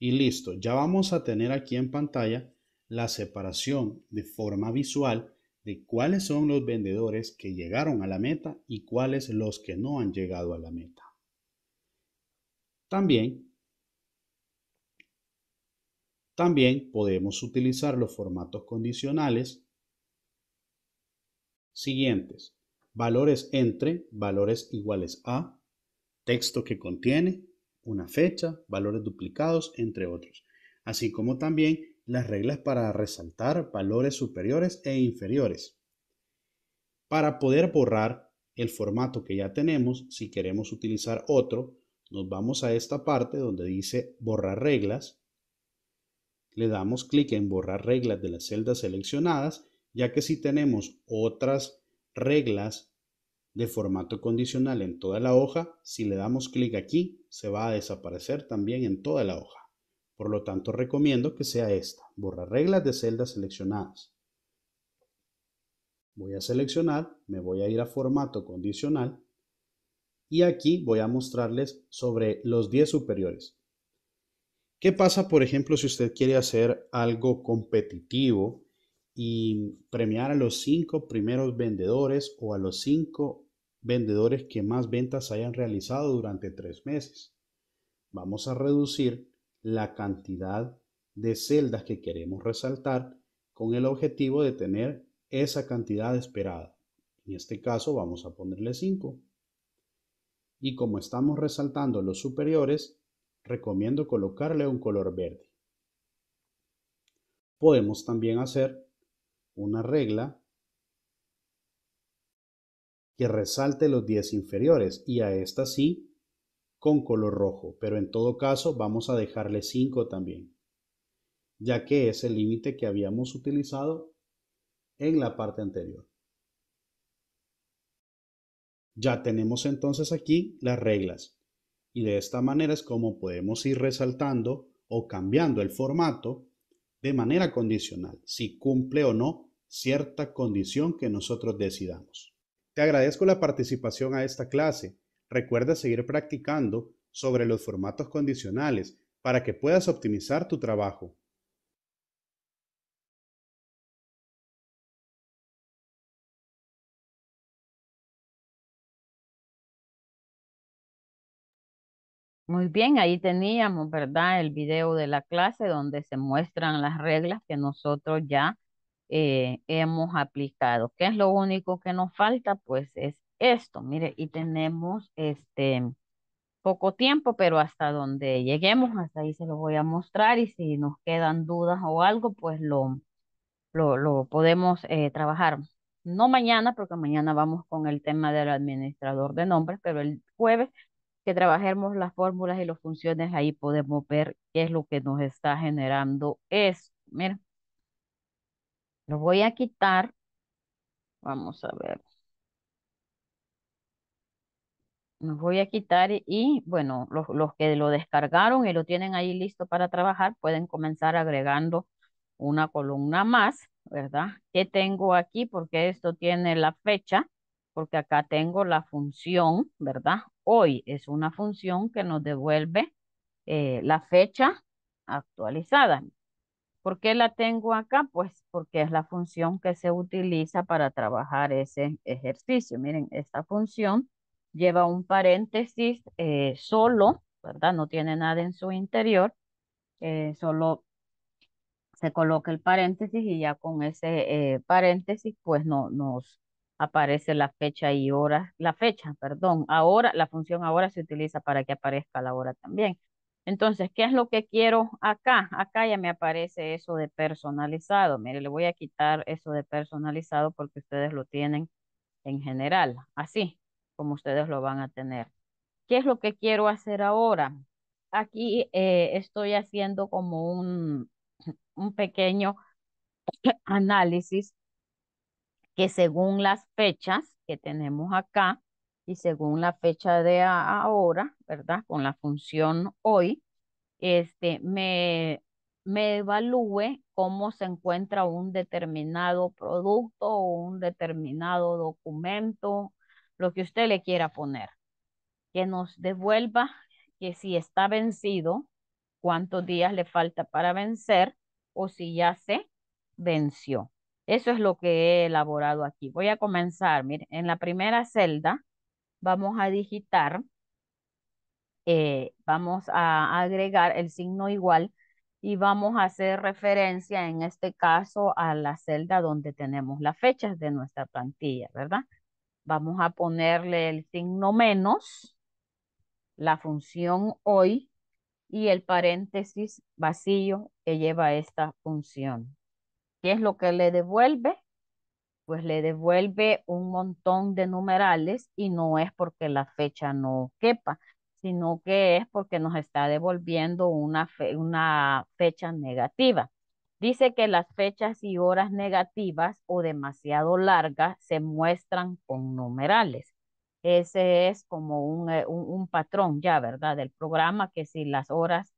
Y listo, ya vamos a tener aquí en pantalla la separación de forma visual de cuáles son los vendedores que llegaron a la meta y cuáles los que no han llegado a la meta. También también podemos utilizar los formatos condicionales siguientes. Valores entre, valores iguales a, texto que contiene, una fecha, valores duplicados, entre otros. Así como también las reglas para resaltar valores superiores e inferiores. Para poder borrar el formato que ya tenemos, si queremos utilizar otro, nos vamos a esta parte donde dice borrar reglas le damos clic en borrar reglas de las celdas seleccionadas, ya que si tenemos otras reglas de formato condicional en toda la hoja, si le damos clic aquí, se va a desaparecer también en toda la hoja. Por lo tanto, recomiendo que sea esta, borrar reglas de celdas seleccionadas. Voy a seleccionar, me voy a ir a formato condicional y aquí voy a mostrarles sobre los 10 superiores. ¿Qué pasa, por ejemplo, si usted quiere hacer algo competitivo y premiar a los cinco primeros vendedores o a los cinco vendedores que más ventas hayan realizado durante tres meses? Vamos a reducir la cantidad de celdas que queremos resaltar con el objetivo de tener esa cantidad esperada. En este caso vamos a ponerle 5. Y como estamos resaltando los superiores, recomiendo colocarle un color verde. Podemos también hacer una regla que resalte los 10 inferiores y a esta sí con color rojo, pero en todo caso vamos a dejarle 5 también, ya que es el límite que habíamos utilizado en la parte anterior. Ya tenemos entonces aquí las reglas y de esta manera es como podemos ir resaltando o cambiando el formato de manera condicional, si cumple o no cierta condición que nosotros decidamos. Te agradezco la participación a esta clase. Recuerda seguir practicando sobre los formatos condicionales para que puedas optimizar tu trabajo. Muy bien, ahí teníamos, ¿verdad? El video de la clase donde se muestran las reglas que nosotros ya eh, hemos aplicado. ¿Qué es lo único que nos falta? Pues es esto. Mire, y tenemos este poco tiempo, pero hasta donde lleguemos, hasta ahí se lo voy a mostrar y si nos quedan dudas o algo, pues lo, lo, podemos eh, trabajar. No mañana, porque mañana vamos con el tema del administrador de nombres, pero el jueves que trabajemos las fórmulas y las funciones, ahí podemos ver qué es lo que nos está generando esto. Mira, lo voy a quitar. Vamos a ver. Lo voy a quitar y, bueno, los, los, que lo descargaron y lo tienen ahí listo para trabajar, pueden comenzar agregando una columna más, ¿verdad? ¿Qué tengo aquí? Porque esto tiene la fecha porque acá tengo la función, ¿verdad? Hoy es una función que nos devuelve eh, la fecha actualizada. ¿Por qué la tengo acá? Pues porque es la función que se utiliza para trabajar ese ejercicio. Miren, esta función lleva un paréntesis eh, solo, ¿verdad? No tiene nada en su interior, eh, solo se coloca el paréntesis y ya con ese paréntesis pues no, nos aparece la fecha y hora, la fecha, perdón, ahora, la función ahora se utiliza para que aparezca la hora también. Entonces, ¿qué es lo que quiero acá? Acá ya me aparece eso de personalizado. Mire, le voy a quitar eso de personalizado porque ustedes lo tienen en general, así como ustedes lo van a tener. ¿Qué es lo que quiero hacer ahora? Aquí eh, estoy haciendo como un, un pequeño análisis que según las fechas que tenemos acá y según la fecha de ahora, ¿verdad? Con la función hoy, este, me, me evalúe cómo se encuentra un determinado producto o un determinado documento, lo que usted le quiera poner. Que nos devuelva que si está vencido, cuántos días le falta para vencer o si ya se venció. Eso es lo que he elaborado aquí. Voy a comenzar, miren, en la primera celda vamos a digitar, eh, vamos a agregar el signo igual y vamos a hacer referencia en este caso a la celda donde tenemos las fechas de nuestra plantilla, ¿verdad? Vamos a ponerle el signo menos, la función hoy y el paréntesis vacío que lleva esta función. ¿Qué es lo que le devuelve? Pues le devuelve un montón de numerales y no es porque la fecha no quepa, sino que es porque nos está devolviendo una, una fecha negativa. Dice que las fechas y horas negativas o demasiado largas se muestran con numerales. Ese es como un, eh, patrón ya, ¿verdad? Del programa, que si las horas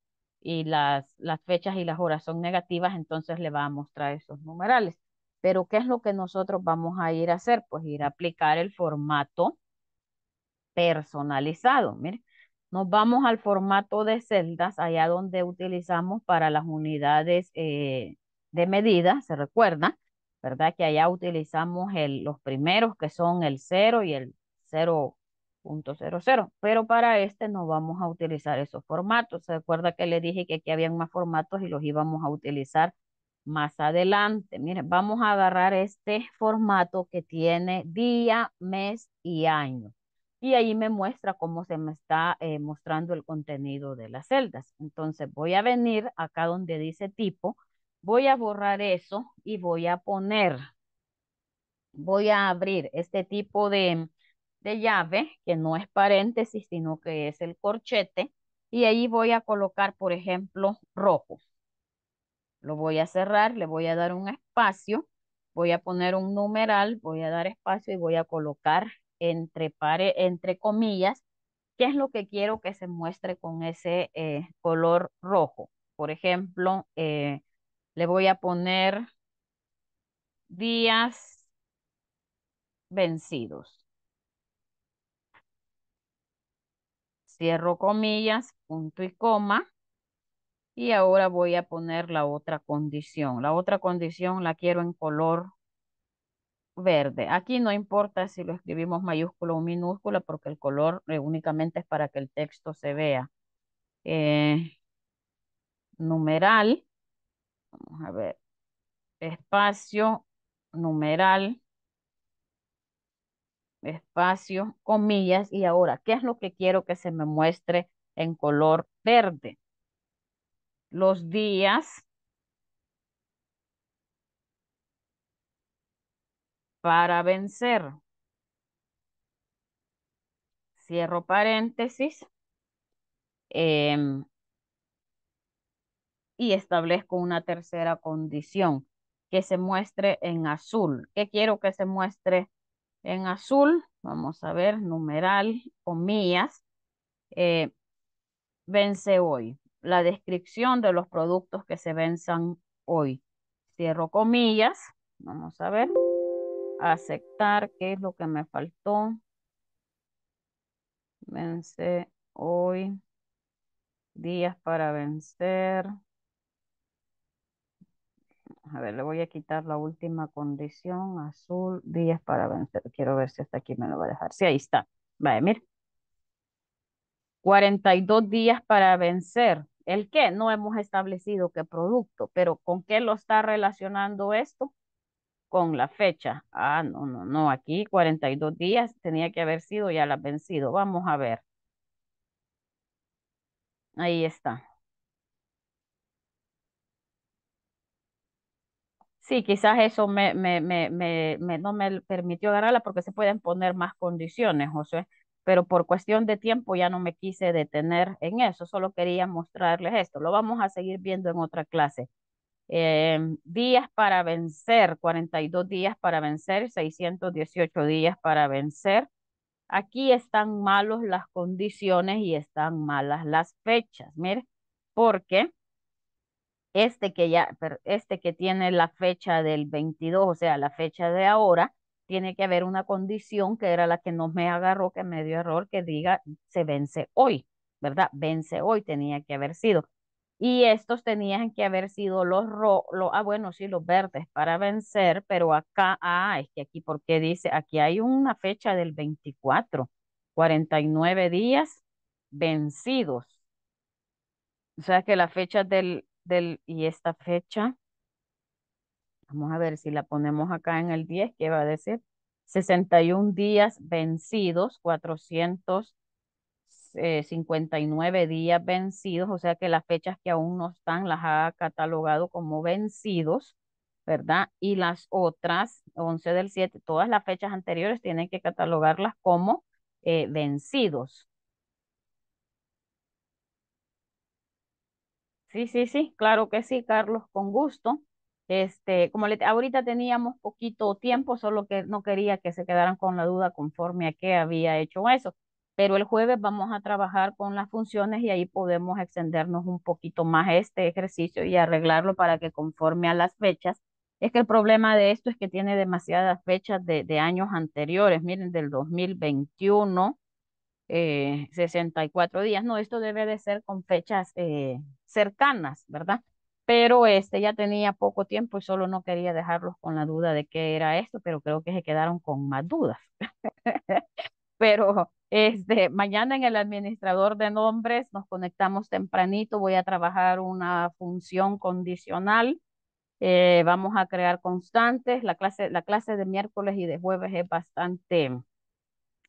y las, las fechas y las horas son negativas, entonces le va a mostrar esos numerales. Pero ¿qué es lo que nosotros vamos a ir a hacer? Pues ir a aplicar el formato personalizado. Mire, nos vamos al formato de celdas, allá donde utilizamos para las unidades eh, de medida, se recuerda, ¿verdad? Que allá utilizamos los primeros que son el 0 y el 0 .00, pero para este no vamos a utilizar esos formatos. Se acuerda que le dije que aquí habían más formatos y los íbamos a utilizar más adelante. Miren, vamos a agarrar este formato que tiene día, mes y año. Y ahí me muestra cómo se me está eh, mostrando el contenido de las celdas. Entonces voy a venir acá donde dice tipo, voy a borrar eso y voy a poner, voy a abrir este tipo de, de llave, que no es paréntesis, sino que es el corchete, y ahí voy a colocar, por ejemplo, rojo. Lo voy a cerrar, le voy a dar un espacio, voy a poner un numeral, voy a dar espacio y voy a colocar entre, pare, entre comillas, qué es lo que quiero que se muestre con ese eh, color rojo. Por ejemplo, eh, le voy a poner días vencidos. cierro comillas, punto y coma. Y ahora voy a poner la otra condición. La otra condición la quiero en color verde. Aquí no importa si lo escribimos mayúscula o minúscula porque el color eh, únicamente es para que el texto se vea. Eh, numeral, vamos a ver, espacio, numeral, espacio, comillas, y ahora, ¿qué es lo que quiero que se me muestre en color verde? Los días para vencer. Cierro paréntesis. Em, y establezco una tercera condición que se muestre en azul. ¿Qué quiero que se muestre en azul, vamos a ver, numeral, comillas, eh, vence hoy. La descripción de los productos que se venzan hoy. Cierro comillas, vamos a ver. Aceptar, ¿qué es lo que me faltó? Vence hoy. Días para vencer. A ver, le voy a quitar la última condición, azul, días para vencer. Quiero ver si hasta aquí me lo va a dejar. Sí, ahí está. Cuarenta y 42 días para vencer. ¿El qué? No hemos establecido qué producto, pero ¿con qué lo está relacionando esto? Con la fecha. Ah, no, no, no. Aquí 42 días tenía que haber sido ya la vencido. Vamos a ver. Ahí está. Sí, quizás eso me, me, me, me, no me permitió ganarla porque se pueden poner más condiciones, José, pero por cuestión de tiempo ya no me quise detener en eso, solo quería mostrarles esto. Lo vamos a seguir viendo en otra clase. Em, días para vencer, 42 días para vencer, 618 días para vencer. Aquí están malos las condiciones y están malas las fechas, mire, porque este que ya, este que tiene la fecha del 22, o sea, la fecha de ahora, tiene que haber una condición que era la que no me agarró, que me dio error, que diga se vence hoy, ¿verdad? Vence hoy tenía que haber sido. Y estos tenían que haber sido los rojos. ah, bueno, sí, los verdes para vencer, pero acá, ah, es que aquí, porque dice? Aquí hay una fecha del 24, 49 días vencidos. O sea que la fecha del y esta fecha, vamos a ver si la ponemos acá en el 10, ¿qué va a decir? 61 días vencidos, 459 eh, días vencidos, o sea que las fechas que aún no están las ha catalogado como vencidos, ¿verdad? Y las otras, 11 del 7, todas las fechas anteriores tienen que catalogarlas como eh, vencidos. Sí, sí, sí, claro que sí, Carlos, con gusto. Este, como le, ahorita teníamos poquito tiempo, solo que no quería que se quedaran con la duda conforme a qué había hecho eso. Pero el jueves vamos a trabajar con las funciones y ahí podemos extendernos un poquito más este ejercicio y arreglarlo para que conforme a las fechas. Es que el problema de esto es que tiene demasiadas fechas de, de años anteriores, miren, del 2021, 64 eh, días. No, esto debe de ser con fechas eh, cercanas, ¿verdad? Pero este ya tenía poco tiempo y solo no quería dejarlos con la duda de qué era esto, pero creo que se quedaron con más dudas. pero este, mañana en el administrador de nombres nos conectamos tempranito, voy a trabajar una función condicional. Eh, vamos a crear constantes. La clase, la clase de miércoles y de jueves es bastante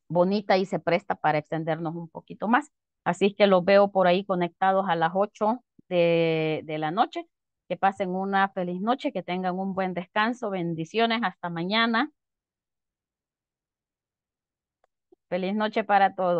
bonita y se presta para extendernos un poquito más. Así que los veo por ahí conectados a las 8 de, de la noche. Que pasen una feliz noche, que tengan un buen descanso, bendiciones, hasta mañana. Feliz noche para todos.